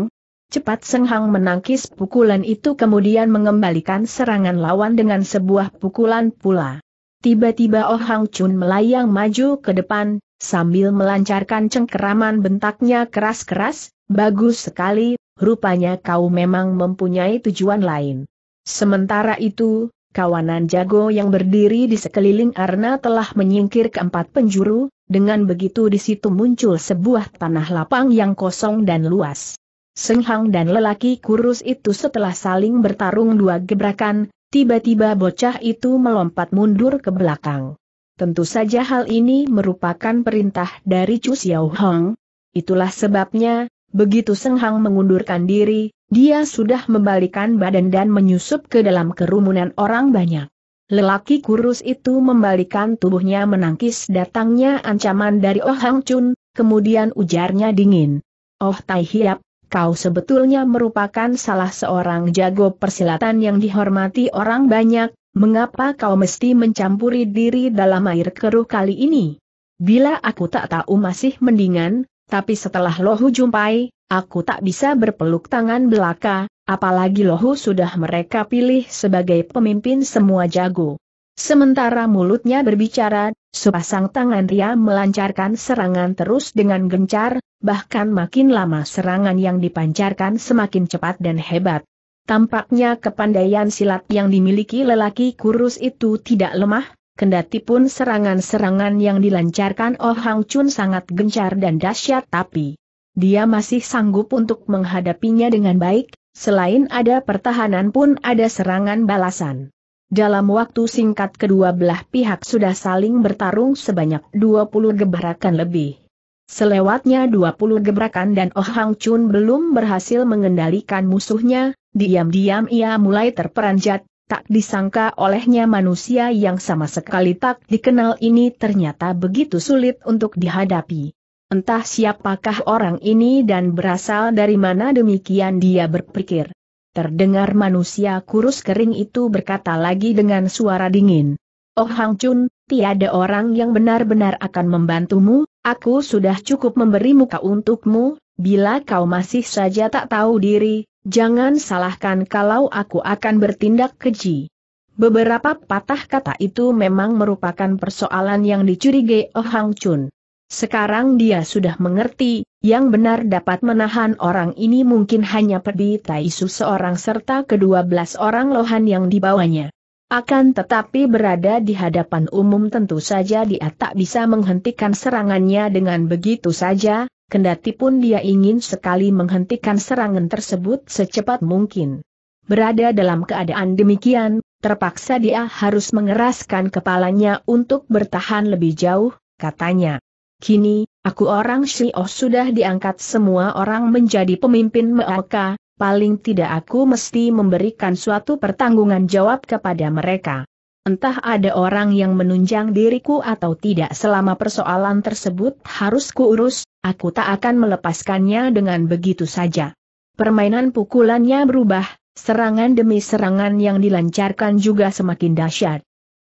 Cepat Seng Hong menangkis pukulan itu kemudian mengembalikan serangan lawan dengan sebuah pukulan pula. Tiba-tiba Oh Hang Chun melayang maju ke depan, sambil melancarkan cengkeraman bentaknya keras-keras, Bagus sekali, rupanya kau memang mempunyai tujuan lain. Sementara itu, kawanan jago yang berdiri di sekeliling Arna telah menyingkir keempat penjuru, dengan begitu di situ muncul sebuah tanah lapang yang kosong dan luas. Senghang dan lelaki kurus itu setelah saling bertarung dua gebrakan, tiba-tiba bocah itu melompat mundur ke belakang. Tentu saja hal ini merupakan perintah dari Chu Xiaohong. Itulah sebabnya, Begitu Seng Hang mengundurkan diri, dia sudah membalikan badan dan menyusup ke dalam kerumunan orang banyak. Lelaki kurus itu membalikan tubuhnya menangkis datangnya ancaman dari Oh Hang Chun, kemudian ujarnya dingin. Oh Tai Hiap, kau sebetulnya merupakan salah seorang jago persilatan yang dihormati orang banyak, mengapa kau mesti mencampuri diri dalam air keruh kali ini? Bila aku tak tahu masih mendingan, tapi setelah Lohu jumpai, aku tak bisa berpeluk tangan belaka, apalagi Lohu sudah mereka pilih sebagai pemimpin semua jago. Sementara mulutnya berbicara, sepasang tangan Ria melancarkan serangan terus dengan gencar, bahkan makin lama serangan yang dipancarkan semakin cepat dan hebat. Tampaknya kepandaian silat yang dimiliki lelaki kurus itu tidak lemah, Kendati pun serangan-serangan yang dilancarkan Oh Hang Chun sangat gencar dan dahsyat tapi dia masih sanggup untuk menghadapinya dengan baik, selain ada pertahanan pun ada serangan balasan. Dalam waktu singkat kedua belah pihak sudah saling bertarung sebanyak 20 gebrakan lebih. Selewatnya 20 gebrakan dan Oh Hang Chun belum berhasil mengendalikan musuhnya, diam-diam ia mulai terperanjat, tak disangka olehnya manusia yang sama sekali tak dikenal ini ternyata begitu sulit untuk dihadapi. Entah siapakah orang ini dan berasal dari mana demikian dia berpikir. Terdengar manusia kurus kering itu berkata lagi dengan suara dingin. Oh Hang Chun, tiada orang yang benar-benar akan membantumu, aku sudah cukup memberi muka untukmu, bila kau masih saja tak tahu diri, Jangan salahkan kalau aku akan bertindak keji. Beberapa patah kata itu memang merupakan persoalan yang dicurigai Oh Hang Chun. Sekarang dia sudah mengerti, yang benar dapat menahan orang ini mungkin hanya Pedi Taisu seorang serta kedua belas orang lohan yang dibawanya. Akan tetapi berada di hadapan umum tentu saja dia tak bisa menghentikan serangannya dengan begitu saja, kendati pun dia ingin sekali menghentikan serangan tersebut secepat mungkin. Berada dalam keadaan demikian, terpaksa dia harus mengeraskan kepalanya untuk bertahan lebih jauh, katanya. Kini, aku orang Shio sudah diangkat semua orang menjadi pemimpin Meoka, paling tidak aku mesti memberikan suatu pertanggungan jawab kepada mereka. Entah ada orang yang menunjang diriku atau tidak selama persoalan tersebut harus kuurus, Aku tak akan melepaskannya dengan begitu saja. Permainan pukulannya berubah, serangan demi serangan yang dilancarkan juga semakin dahsyat.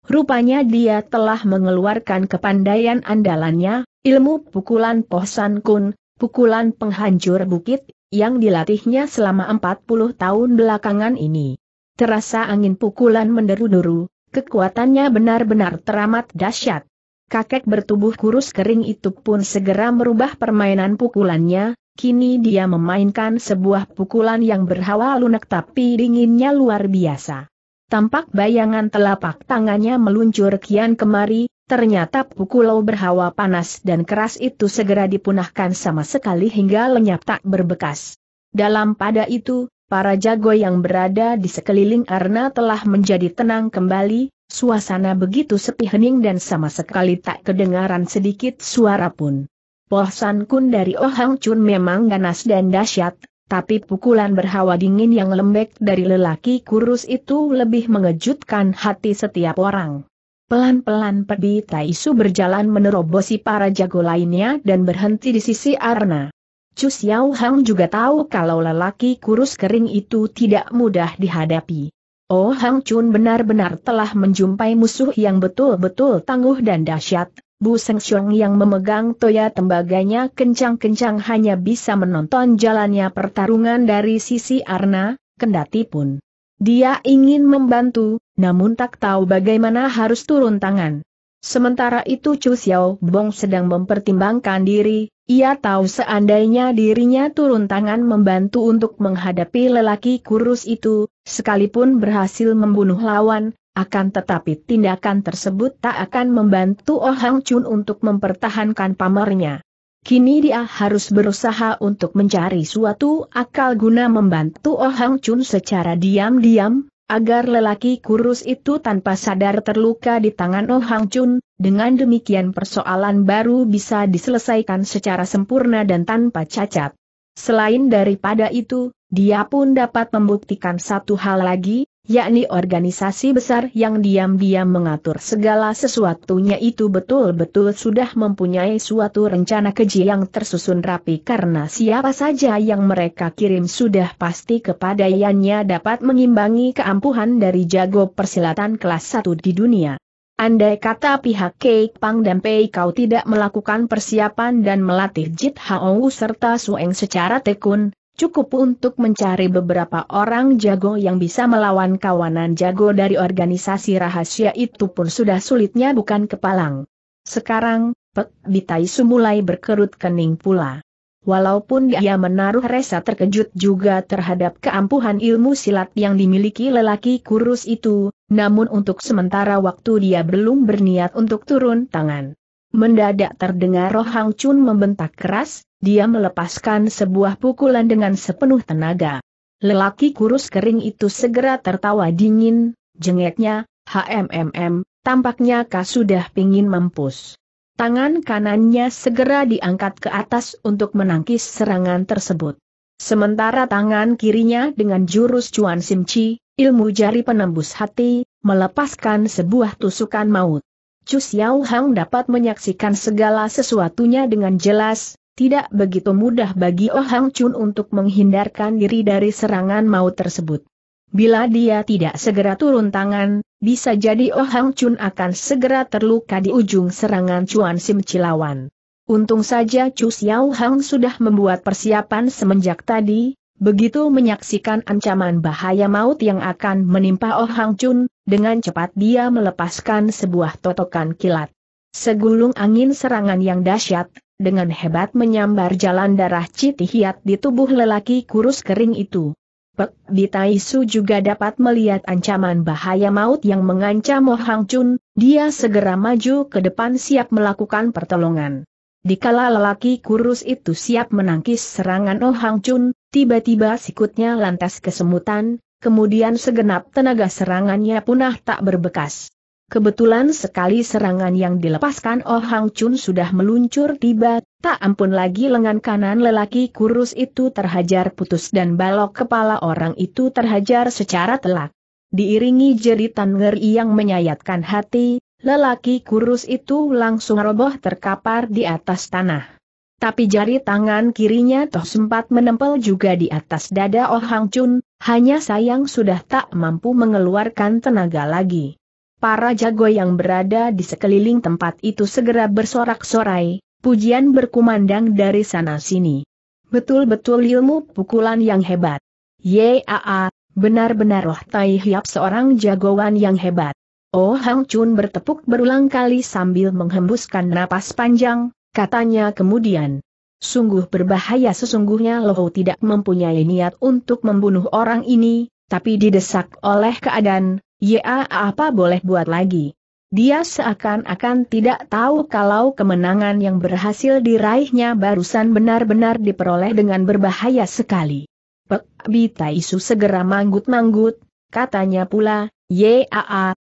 Rupanya dia telah mengeluarkan kepandaian andalannya, ilmu pukulan Pohsan Kun, pukulan penghancur bukit, yang dilatihnya selama 40 tahun belakangan ini. Terasa angin pukulan menderu-deru, kekuatannya benar-benar teramat dahsyat kakek bertubuh kurus kering itu pun segera merubah permainan pukulannya, kini dia memainkan sebuah pukulan yang berhawa lunak tapi dinginnya luar biasa. Tampak bayangan telapak tangannya meluncur kian kemari, ternyata pukulau berhawa panas dan keras itu segera dipunahkan sama sekali hingga lenyap tak berbekas. Dalam pada itu, para jago yang berada di sekeliling Arna telah menjadi tenang kembali, Suasana begitu sepi hening dan sama sekali tak kedengaran sedikit suara pun. Pohsan Kun dari Oh Hang Chun memang ganas dan dahsyat, tapi pukulan berhawa dingin yang lembek dari lelaki kurus itu lebih mengejutkan hati setiap orang. Pelan-pelan Pedi Taisu berjalan menerobosi para jago lainnya dan berhenti di sisi Arna. Chu Xiao Hang juga tahu kalau lelaki kurus kering itu tidak mudah dihadapi. Oh Hang Chun benar-benar telah menjumpai musuh yang betul-betul tangguh dan dahsyat. Bu Seng Xiong yang memegang toya tembaganya kencang-kencang hanya bisa menonton jalannya pertarungan dari sisi Arna, kendati pun. Dia ingin membantu, namun tak tahu bagaimana harus turun tangan. Sementara itu Chu Xiao Bong sedang mempertimbangkan diri, ia tahu seandainya dirinya turun tangan membantu untuk menghadapi lelaki kurus itu, sekalipun berhasil membunuh lawan, akan tetapi tindakan tersebut tak akan membantu Oh Hang Chun untuk mempertahankan pamernya. Kini dia harus berusaha untuk mencari suatu akal guna membantu Oh Hang Chun secara diam-diam, agar lelaki kurus itu tanpa sadar terluka di tangan Oh Hang Chun, dengan demikian persoalan baru bisa diselesaikan secara sempurna dan tanpa cacat. Selain daripada itu, dia pun dapat membuktikan satu hal lagi, yakni organisasi besar yang diam-diam mengatur segala sesuatunya itu betul-betul sudah mempunyai suatu rencana keji yang tersusun rapi karena siapa saja yang mereka kirim sudah pasti kepadaiannya dapat mengimbangi keampuhan dari jago persilatan kelas 1 di dunia. Andai kata pihak Keik Pang dan Pei Kau tidak melakukan persiapan dan melatih Jit Hao serta Sueng secara tekun, cukup untuk mencari beberapa orang jago yang bisa melawan kawanan jago dari organisasi rahasia itu pun sudah sulitnya bukan kepalang. Sekarang, Pek Bitaisu mulai berkerut kening pula. Walaupun dia menaruh rasa terkejut juga terhadap keampuhan ilmu silat yang dimiliki lelaki kurus itu, namun untuk sementara waktu dia belum berniat untuk turun tangan. Mendadak terdengar Rohang Chun membentak keras, dia melepaskan sebuah pukulan dengan sepenuh tenaga. Lelaki kurus kering itu segera tertawa dingin, jengeknya, HMMM, tampaknya kau sudah pingin mampus. Tangan kanannya segera diangkat ke atas untuk menangkis serangan tersebut. Sementara tangan kirinya dengan jurus Cuan Simci, ilmu jari penembus hati, melepaskan sebuah tusukan maut. Chu Xiao Hang dapat menyaksikan segala sesuatunya dengan jelas, tidak begitu mudah bagi Oh Hang Chun untuk menghindarkan diri dari serangan maut tersebut. Bila dia tidak segera turun tangan, bisa jadi Oh Hang Chun akan segera terluka di ujung serangan Chuan Sim Cilawan. Untung saja Chu Xiao Hang sudah membuat persiapan semenjak tadi, Begitu menyaksikan ancaman bahaya maut yang akan menimpa Oh Hang Chun, dengan cepat dia melepaskan sebuah totokan kilat. Segulung angin serangan yang dahsyat, dengan hebat menyambar jalan darah Citihiat di tubuh lelaki kurus kering itu. Pek Bitaisu juga dapat melihat ancaman bahaya maut yang mengancam Oh Hang Chun, dia segera maju ke depan siap melakukan pertolongan. Dikala lelaki kurus itu siap menangkis serangan Oh Hang Chun, tiba-tiba sikutnya lantas kesemutan, kemudian segenap tenaga serangannya punah tak berbekas. Kebetulan sekali serangan yang dilepaskan Oh Hang Chun sudah meluncur tiba, tak ampun lagi lengan kanan lelaki kurus itu terhajar putus dan balok kepala orang itu terhajar secara telak. Diiringi jeritan ngeri yang menyayatkan hati, Lelaki kurus itu langsung roboh terkapar di atas tanah. Tapi jari tangan kirinya toh sempat menempel juga di atas dada Oh Hang Chun, hanya sayang sudah tak mampu mengeluarkan tenaga lagi. Para jago yang berada di sekeliling tempat itu segera bersorak-sorai, pujian berkumandang dari sana-sini. Betul-betul ilmu pukulan yang hebat. Yaa, benar-benar Oh Tai Hiap seorang jagoan yang hebat. Oh Hang Chun bertepuk berulang kali sambil menghembuskan napas panjang, katanya kemudian. Sungguh berbahaya sesungguhnya Loh, tidak mempunyai niat untuk membunuh orang ini, tapi didesak oleh keadaan, ya apa boleh buat lagi. Dia seakan-akan tidak tahu kalau kemenangan yang berhasil diraihnya barusan benar-benar diperoleh dengan berbahaya sekali. Pek Isu segera manggut-manggut, katanya pula, ya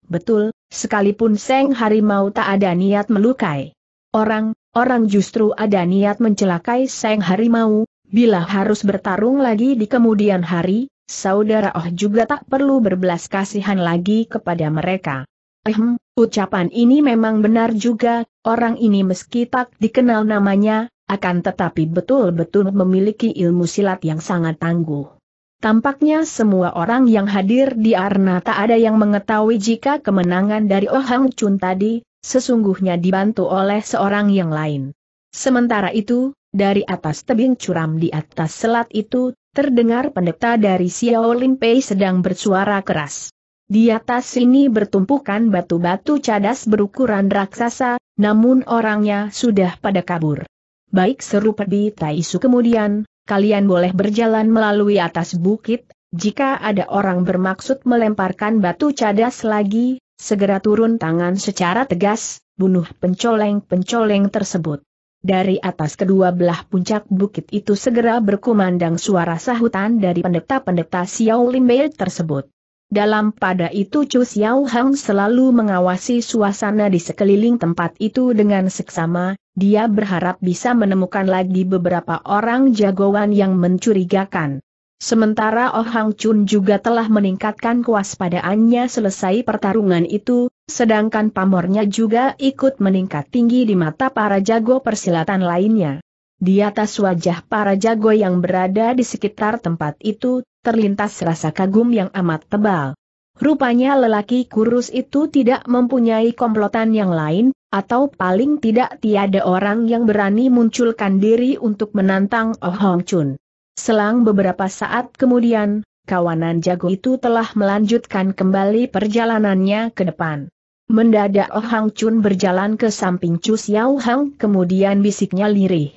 Betul, sekalipun Seng Harimau tak ada niat melukai. Orang, orang justru ada niat mencelakai Seng Harimau, bila harus bertarung lagi di kemudian hari, saudara Oh juga tak perlu berbelas kasihan lagi kepada mereka. Ehm, ucapan ini memang benar juga, orang ini meski tak dikenal namanya, akan tetapi betul-betul memiliki ilmu silat yang sangat tangguh. Tampaknya semua orang yang hadir di Arna tak ada yang mengetahui jika kemenangan dari Ohang oh Chun tadi, sesungguhnya dibantu oleh seorang yang lain. Sementara itu, dari atas tebing curam di atas selat itu, terdengar pendeta dari Xiao Lin Pei sedang bersuara keras. Di atas sini bertumpukan batu-batu cadas berukuran raksasa, namun orangnya sudah pada kabur. Baik seru Pedi Taisu kemudian, kalian boleh berjalan melalui atas bukit, jika ada orang bermaksud melemparkan batu cadas lagi, segera turun tangan secara tegas, bunuh pencoleng-pencoleng tersebut. Dari atas kedua belah puncak bukit itu segera berkumandang suara sahutan dari pendeta-pendeta Xiao Limbei tersebut. Dalam pada itu Chu Xiao Hang selalu mengawasi suasana di sekeliling tempat itu dengan seksama, dia berharap bisa menemukan lagi beberapa orang jagoan yang mencurigakan. Sementara Oh Hang Chun juga telah meningkatkan kewaspadaannya selesai pertarungan itu, sedangkan pamornya juga ikut meningkat tinggi di mata para jago persilatan lainnya. Di atas wajah para jago yang berada di sekitar tempat itu, terlintas rasa kagum yang amat tebal. Rupanya lelaki kurus itu tidak mempunyai komplotan yang lain, atau paling tidak tiada orang yang berani munculkan diri untuk menantang Oh Hong Chun. Selang beberapa saat kemudian, kawanan jago itu telah melanjutkan kembali perjalanannya ke depan. Mendadak Oh Hang Chun berjalan ke samping Chu Xiao Hang kemudian bisiknya lirih.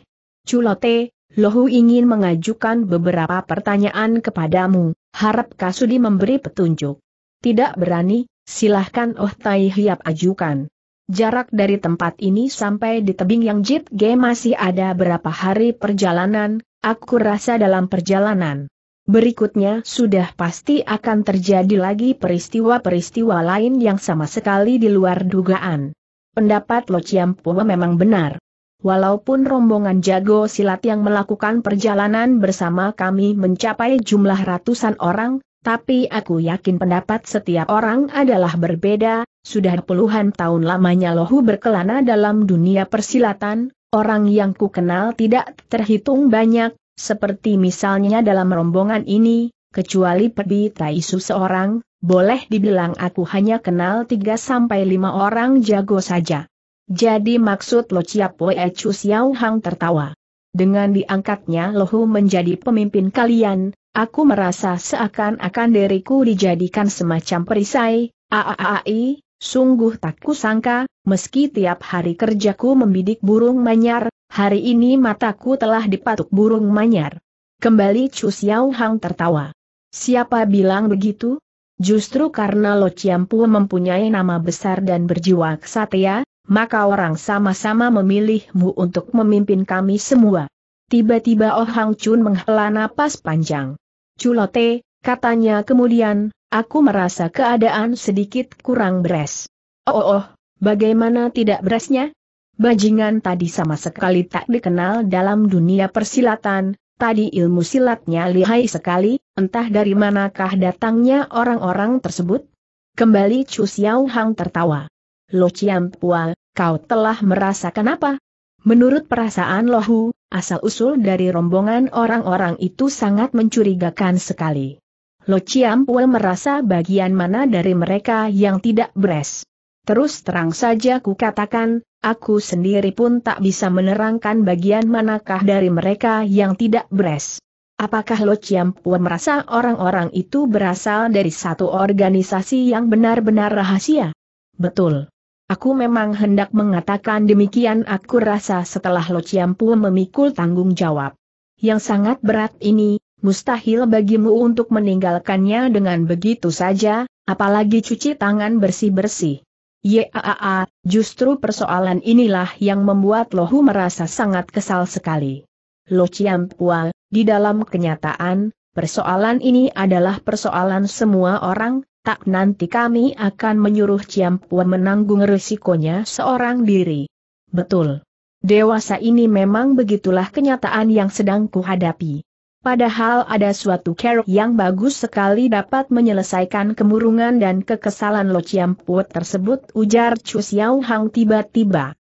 Chulote, Lohu ingin mengajukan beberapa pertanyaan kepadamu, harap Kasudi memberi petunjuk. Tidak berani, silahkan Oh Tai Hiap ajukan. Jarak dari tempat ini sampai di tebing yang Jit G masih ada berapa hari perjalanan, aku rasa dalam perjalanan. Berikutnya sudah pasti akan terjadi lagi peristiwa-peristiwa lain yang sama sekali di luar dugaan. Pendapat Lo Chiam memang benar. Walaupun rombongan jago silat yang melakukan perjalanan bersama kami mencapai jumlah ratusan orang, tapi aku yakin pendapat setiap orang adalah berbeda, sudah puluhan tahun lamanya Lohu berkelana dalam dunia persilatan, orang yang ku kenal tidak terhitung banyak, seperti misalnya dalam rombongan ini, kecuali Pedi Taisu seorang, boleh dibilang aku hanya kenal 3-5 orang jago saja. Jadi maksud Lo Chiap Wee Chu Xiao Hang tertawa. Dengan diangkatnya Lohu menjadi pemimpin kalian, aku merasa seakan-akan diriku dijadikan semacam perisai, aaai, sungguh tak kusangka, meski tiap hari kerjaku membidik burung manyar, hari ini mataku telah dipatuk burung manyar. Kembali Chu Xiao Hang tertawa. Siapa bilang begitu? Justru karena Lo Chiampu mempunyai nama besar dan berjiwa kesatria, maka orang sama-sama memilihmu untuk memimpin kami semua. Tiba-tiba Oh Hang Chun menghela napas panjang. Culote, katanya kemudian, aku merasa keadaan sedikit kurang beres. Oh, oh, oh bagaimana tidak beresnya? Bajingan tadi sama sekali tak dikenal dalam dunia persilatan, tadi ilmu silatnya lihai sekali, entah dari manakah datangnya orang-orang tersebut? Kembali Chu Xiao Hang tertawa. Lo Chiam Pua, kau telah merasakan apa? Menurut perasaan Lohu, asal-usul dari rombongan orang-orang itu sangat mencurigakan sekali. Lo Chiam Pue merasa bagian mana dari mereka yang tidak beres. Terus terang saja ku katakan, aku sendiri pun tak bisa menerangkan bagian manakah dari mereka yang tidak beres. Apakah Lo Chiam Pue merasa orang-orang itu berasal dari satu organisasi yang benar-benar rahasia? Betul. Aku memang hendak mengatakan demikian aku rasa setelah Lo Chiampu memikul tanggung jawab. Yang sangat berat ini, mustahil bagimu untuk meninggalkannya dengan begitu saja, apalagi cuci tangan bersih-bersih. Yaa, justru persoalan inilah yang membuat Lohu merasa sangat kesal sekali. Lo Chiampua, di dalam kenyataan, persoalan ini adalah persoalan semua orang, tak nanti kami akan menyuruh Ciampua menanggung resikonya seorang diri. Betul. Dewasa ini memang begitulah kenyataan yang sedang kuhadapi. Padahal ada suatu kerok yang bagus sekali dapat menyelesaikan kemurungan dan kekesalan Lo Ciampua tersebut ujar Chu Xiao Hang tiba-tiba.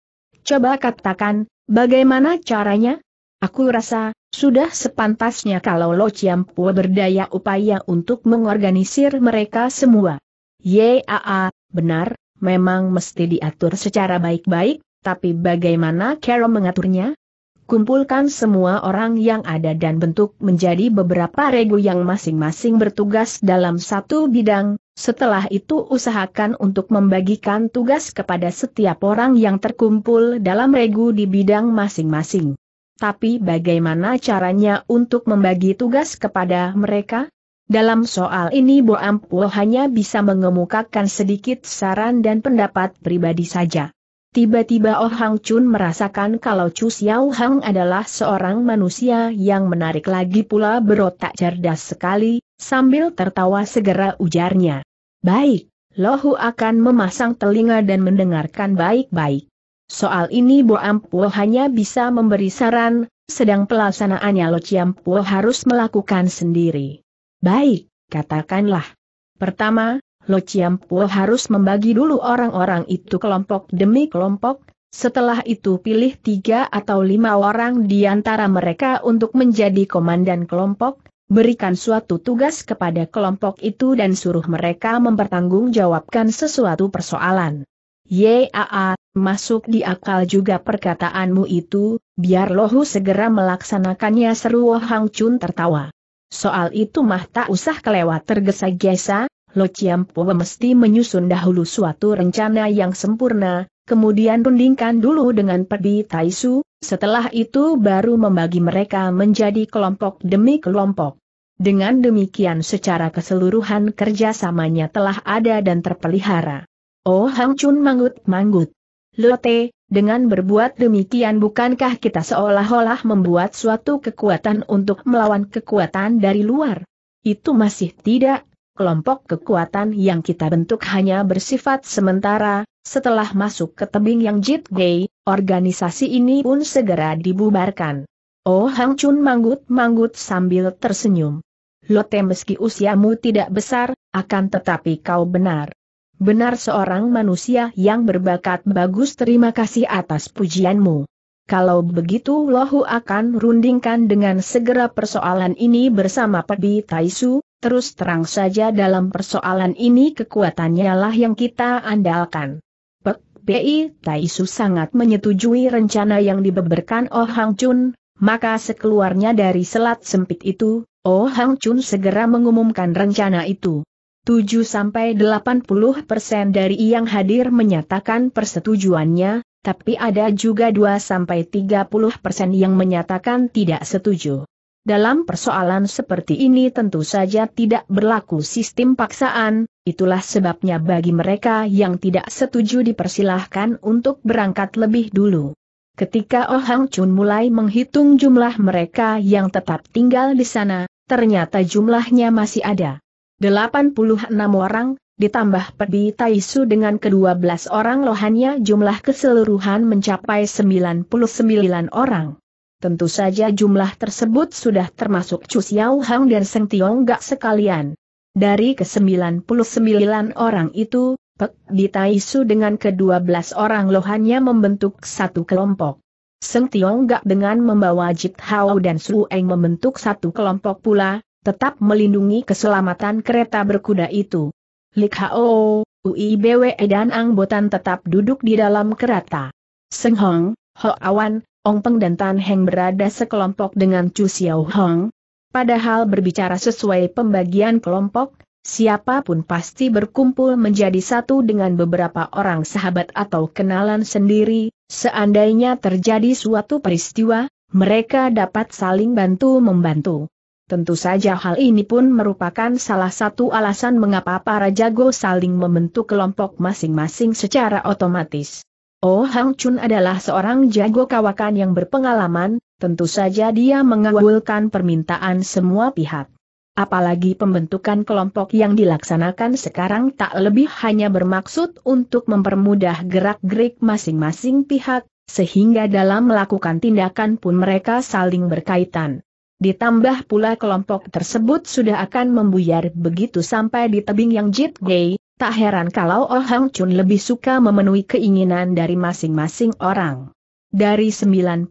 Coba katakan, bagaimana caranya? Aku rasa, sudah sepantasnya kalau Lo Chiampua berdaya upaya untuk mengorganisir mereka semua. Yaa, benar, memang mesti diatur secara baik-baik, tapi bagaimana Carol mengaturnya? Kumpulkan semua orang yang ada dan bentuk menjadi beberapa regu yang masing-masing bertugas dalam satu bidang, setelah itu usahakan untuk membagikan tugas kepada setiap orang yang terkumpul dalam regu di bidang masing-masing tapi bagaimana caranya untuk membagi tugas kepada mereka? Dalam soal ini Bo Ampul hanya bisa mengemukakan sedikit saran dan pendapat pribadi saja. Tiba-tiba Oh Hang Chun merasakan kalau Chu Xiao Hang adalah seorang manusia yang menarik lagi pula berotak cerdas sekali, sambil tertawa segera ujarnya. Baik, Lohu akan memasang telinga dan mendengarkan baik-baik. Soal ini Bo Ampuo hanya bisa memberi saran, sedang pelaksanaannya Lo Ciampuo harus melakukan sendiri. Baik, katakanlah. Pertama, Lo Ciampuo harus membagi dulu orang-orang itu kelompok demi kelompok, setelah itu pilih tiga atau lima orang di antara mereka untuk menjadi komandan kelompok, berikan suatu tugas kepada kelompok itu dan suruh mereka mempertanggungjawabkan sesuatu persoalan. Yaa, masuk di akal juga perkataanmu itu, biar lohu segera melaksanakannya seru Hang Chun tertawa. Soal itu mah tak usah kelewat tergesa-gesa, Lo Chiampo mesti menyusun dahulu suatu rencana yang sempurna, kemudian rundingkan dulu dengan pedi Taisu, setelah itu baru membagi mereka menjadi kelompok demi kelompok. Dengan demikian secara keseluruhan kerjasamanya telah ada dan terpelihara. Oh Hang Chun manggut-manggut. Lote, dengan berbuat demikian bukankah kita seolah-olah membuat suatu kekuatan untuk melawan kekuatan dari luar? Itu masih tidak, kelompok kekuatan yang kita bentuk hanya bersifat sementara, setelah masuk ke tebing yang Jit Gay, organisasi ini pun segera dibubarkan. Oh Hang Chun manggut-manggut sambil tersenyum. Lote meski usiamu tidak besar, akan tetapi kau benar. Benar seorang manusia yang berbakat bagus terima kasih atas pujianmu. Kalau begitu Lohu akan rundingkan dengan segera persoalan ini bersama Pebi Taisu, terus terang saja dalam persoalan ini kekuatannya lah yang kita andalkan. Pebi Taisu sangat menyetujui rencana yang dibeberkan Oh Hang Chun, maka sekeluarnya dari selat sempit itu, Oh Hang Chun segera mengumumkan rencana itu. 7-80% dari yang hadir menyatakan persetujuannya, tapi ada juga 2-30% yang menyatakan tidak setuju. Dalam persoalan seperti ini tentu saja tidak berlaku sistem paksaan, itulah sebabnya bagi mereka yang tidak setuju dipersilahkan untuk berangkat lebih dulu. Ketika Oh Hang Chun mulai menghitung jumlah mereka yang tetap tinggal di sana, ternyata jumlahnya masih ada 86 orang, ditambah Pedi Taisu dengan ke-12 orang lohannya jumlah keseluruhan mencapai 99 orang. Tentu saja jumlah tersebut sudah termasuk Chu Xiao Hang dan Seng Tiong Gak sekalian. Dari ke-99 orang itu, Pek Ditaisu dengan ke-12 orang lohannya membentuk satu kelompok. Seng Tiong Gak dengan membawa Jit Hao dan Su Eng membentuk satu kelompok pula, tetap melindungi keselamatan kereta berkuda itu. Lik Hao, UIBWE dan Ang Botan tetap duduk di dalam kereta. Seng Hong, Ho Awan, Ong Peng dan Tan Heng berada sekelompok dengan Chu Xiao Hong. Padahal berbicara sesuai pembagian kelompok, siapapun pasti berkumpul menjadi satu dengan beberapa orang sahabat atau kenalan sendiri, seandainya terjadi suatu peristiwa, mereka dapat saling bantu-membantu. Tentu saja hal ini pun merupakan salah satu alasan mengapa para jago saling membentuk kelompok masing-masing secara otomatis. Oh Hang Chun adalah seorang jago kawakan yang berpengalaman, tentu saja dia mengawulkan permintaan semua pihak. Apalagi pembentukan kelompok yang dilaksanakan sekarang tak lebih hanya bermaksud untuk mempermudah gerak-gerik masing-masing pihak, sehingga dalam melakukan tindakan pun mereka saling berkaitan. Ditambah pula kelompok tersebut sudah akan membuyar begitu sampai di tebing yang Jit Gay, tak heran kalau Oh Hang Chun lebih suka memenuhi keinginan dari masing-masing orang. Dari 99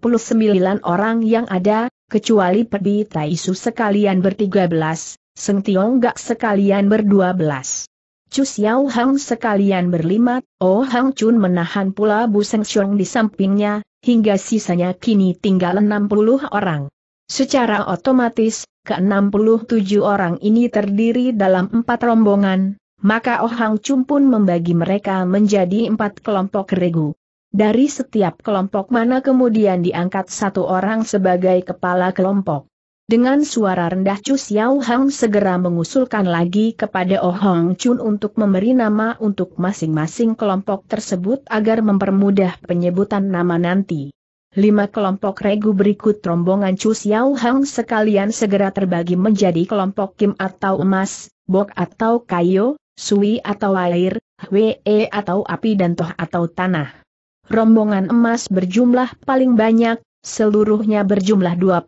orang yang ada, kecuali Pedi Taisu sekalian bertiga belas, Seng Tiong Gak sekalian berdua belas. Chu Xiao Hang sekalian berlima, Oh Hang Chun menahan pula Bu Seng Xiong di sampingnya, hingga sisanya kini tinggal 60 orang. Secara otomatis, ke-67 orang ini terdiri dalam empat rombongan, maka Oh Hang Chun pun membagi mereka menjadi empat kelompok regu. Dari setiap kelompok mana kemudian diangkat satu orang sebagai kepala kelompok. Dengan suara rendah Chu Xiao Hang segera mengusulkan lagi kepada Oh Hang Chun untuk memberi nama untuk masing-masing kelompok tersebut agar mempermudah penyebutan nama nanti. Lima kelompok regu berikut rombongan Chu Xiao Hang sekalian segera terbagi menjadi kelompok Kim atau emas, Bok atau kayu, Sui atau air, Hwee atau api dan Toh atau tanah. Rombongan emas berjumlah paling banyak, seluruhnya berjumlah 21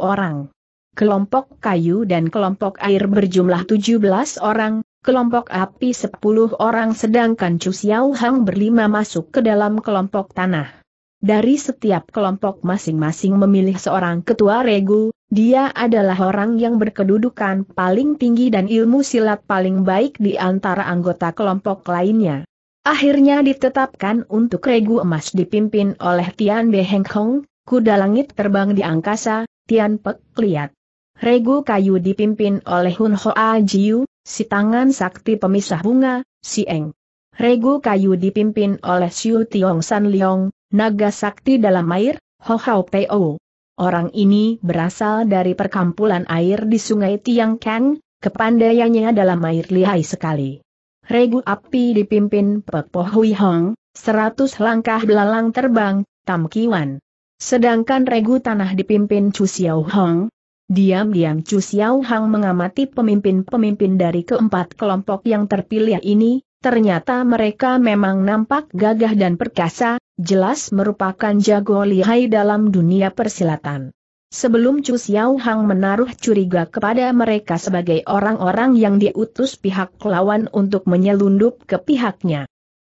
orang. Kelompok kayu dan kelompok air berjumlah 17 orang, kelompok api 10 orang sedangkan Chu Xiao Hang berlima masuk ke dalam kelompok tanah. Dari setiap kelompok masing-masing memilih seorang ketua regu, dia adalah orang yang berkedudukan paling tinggi dan ilmu silat paling baik di antara anggota kelompok lainnya. Akhirnya ditetapkan untuk regu emas dipimpin oleh Tian Be Heng Hong, kuda langit terbang di angkasa, Tian Pek Liat. Regu kayu dipimpin oleh Hun Hoa Jiu, si tangan sakti pemisah bunga, si Eng. Regu kayu dipimpin oleh Xiu Tiong San Liong, naga sakti dalam air, Ho Hao po. Orang ini berasal dari perkampulan air di sungai Kang, kepandaiannya dalam air lihai sekali. Regu api dipimpin Po Hui Hong, seratus langkah belalang terbang, Tam Kiwan. Sedangkan regu tanah dipimpin Chu Xiao Hong. Diam-diam Chu Xiao Hong mengamati pemimpin-pemimpin dari keempat kelompok yang terpilih ini, Ternyata mereka memang nampak gagah dan perkasa, jelas merupakan jago lihai dalam dunia persilatan. Sebelum Chu Xiao Hang menaruh curiga kepada mereka sebagai orang-orang yang diutus pihak lawan untuk menyelundup ke pihaknya.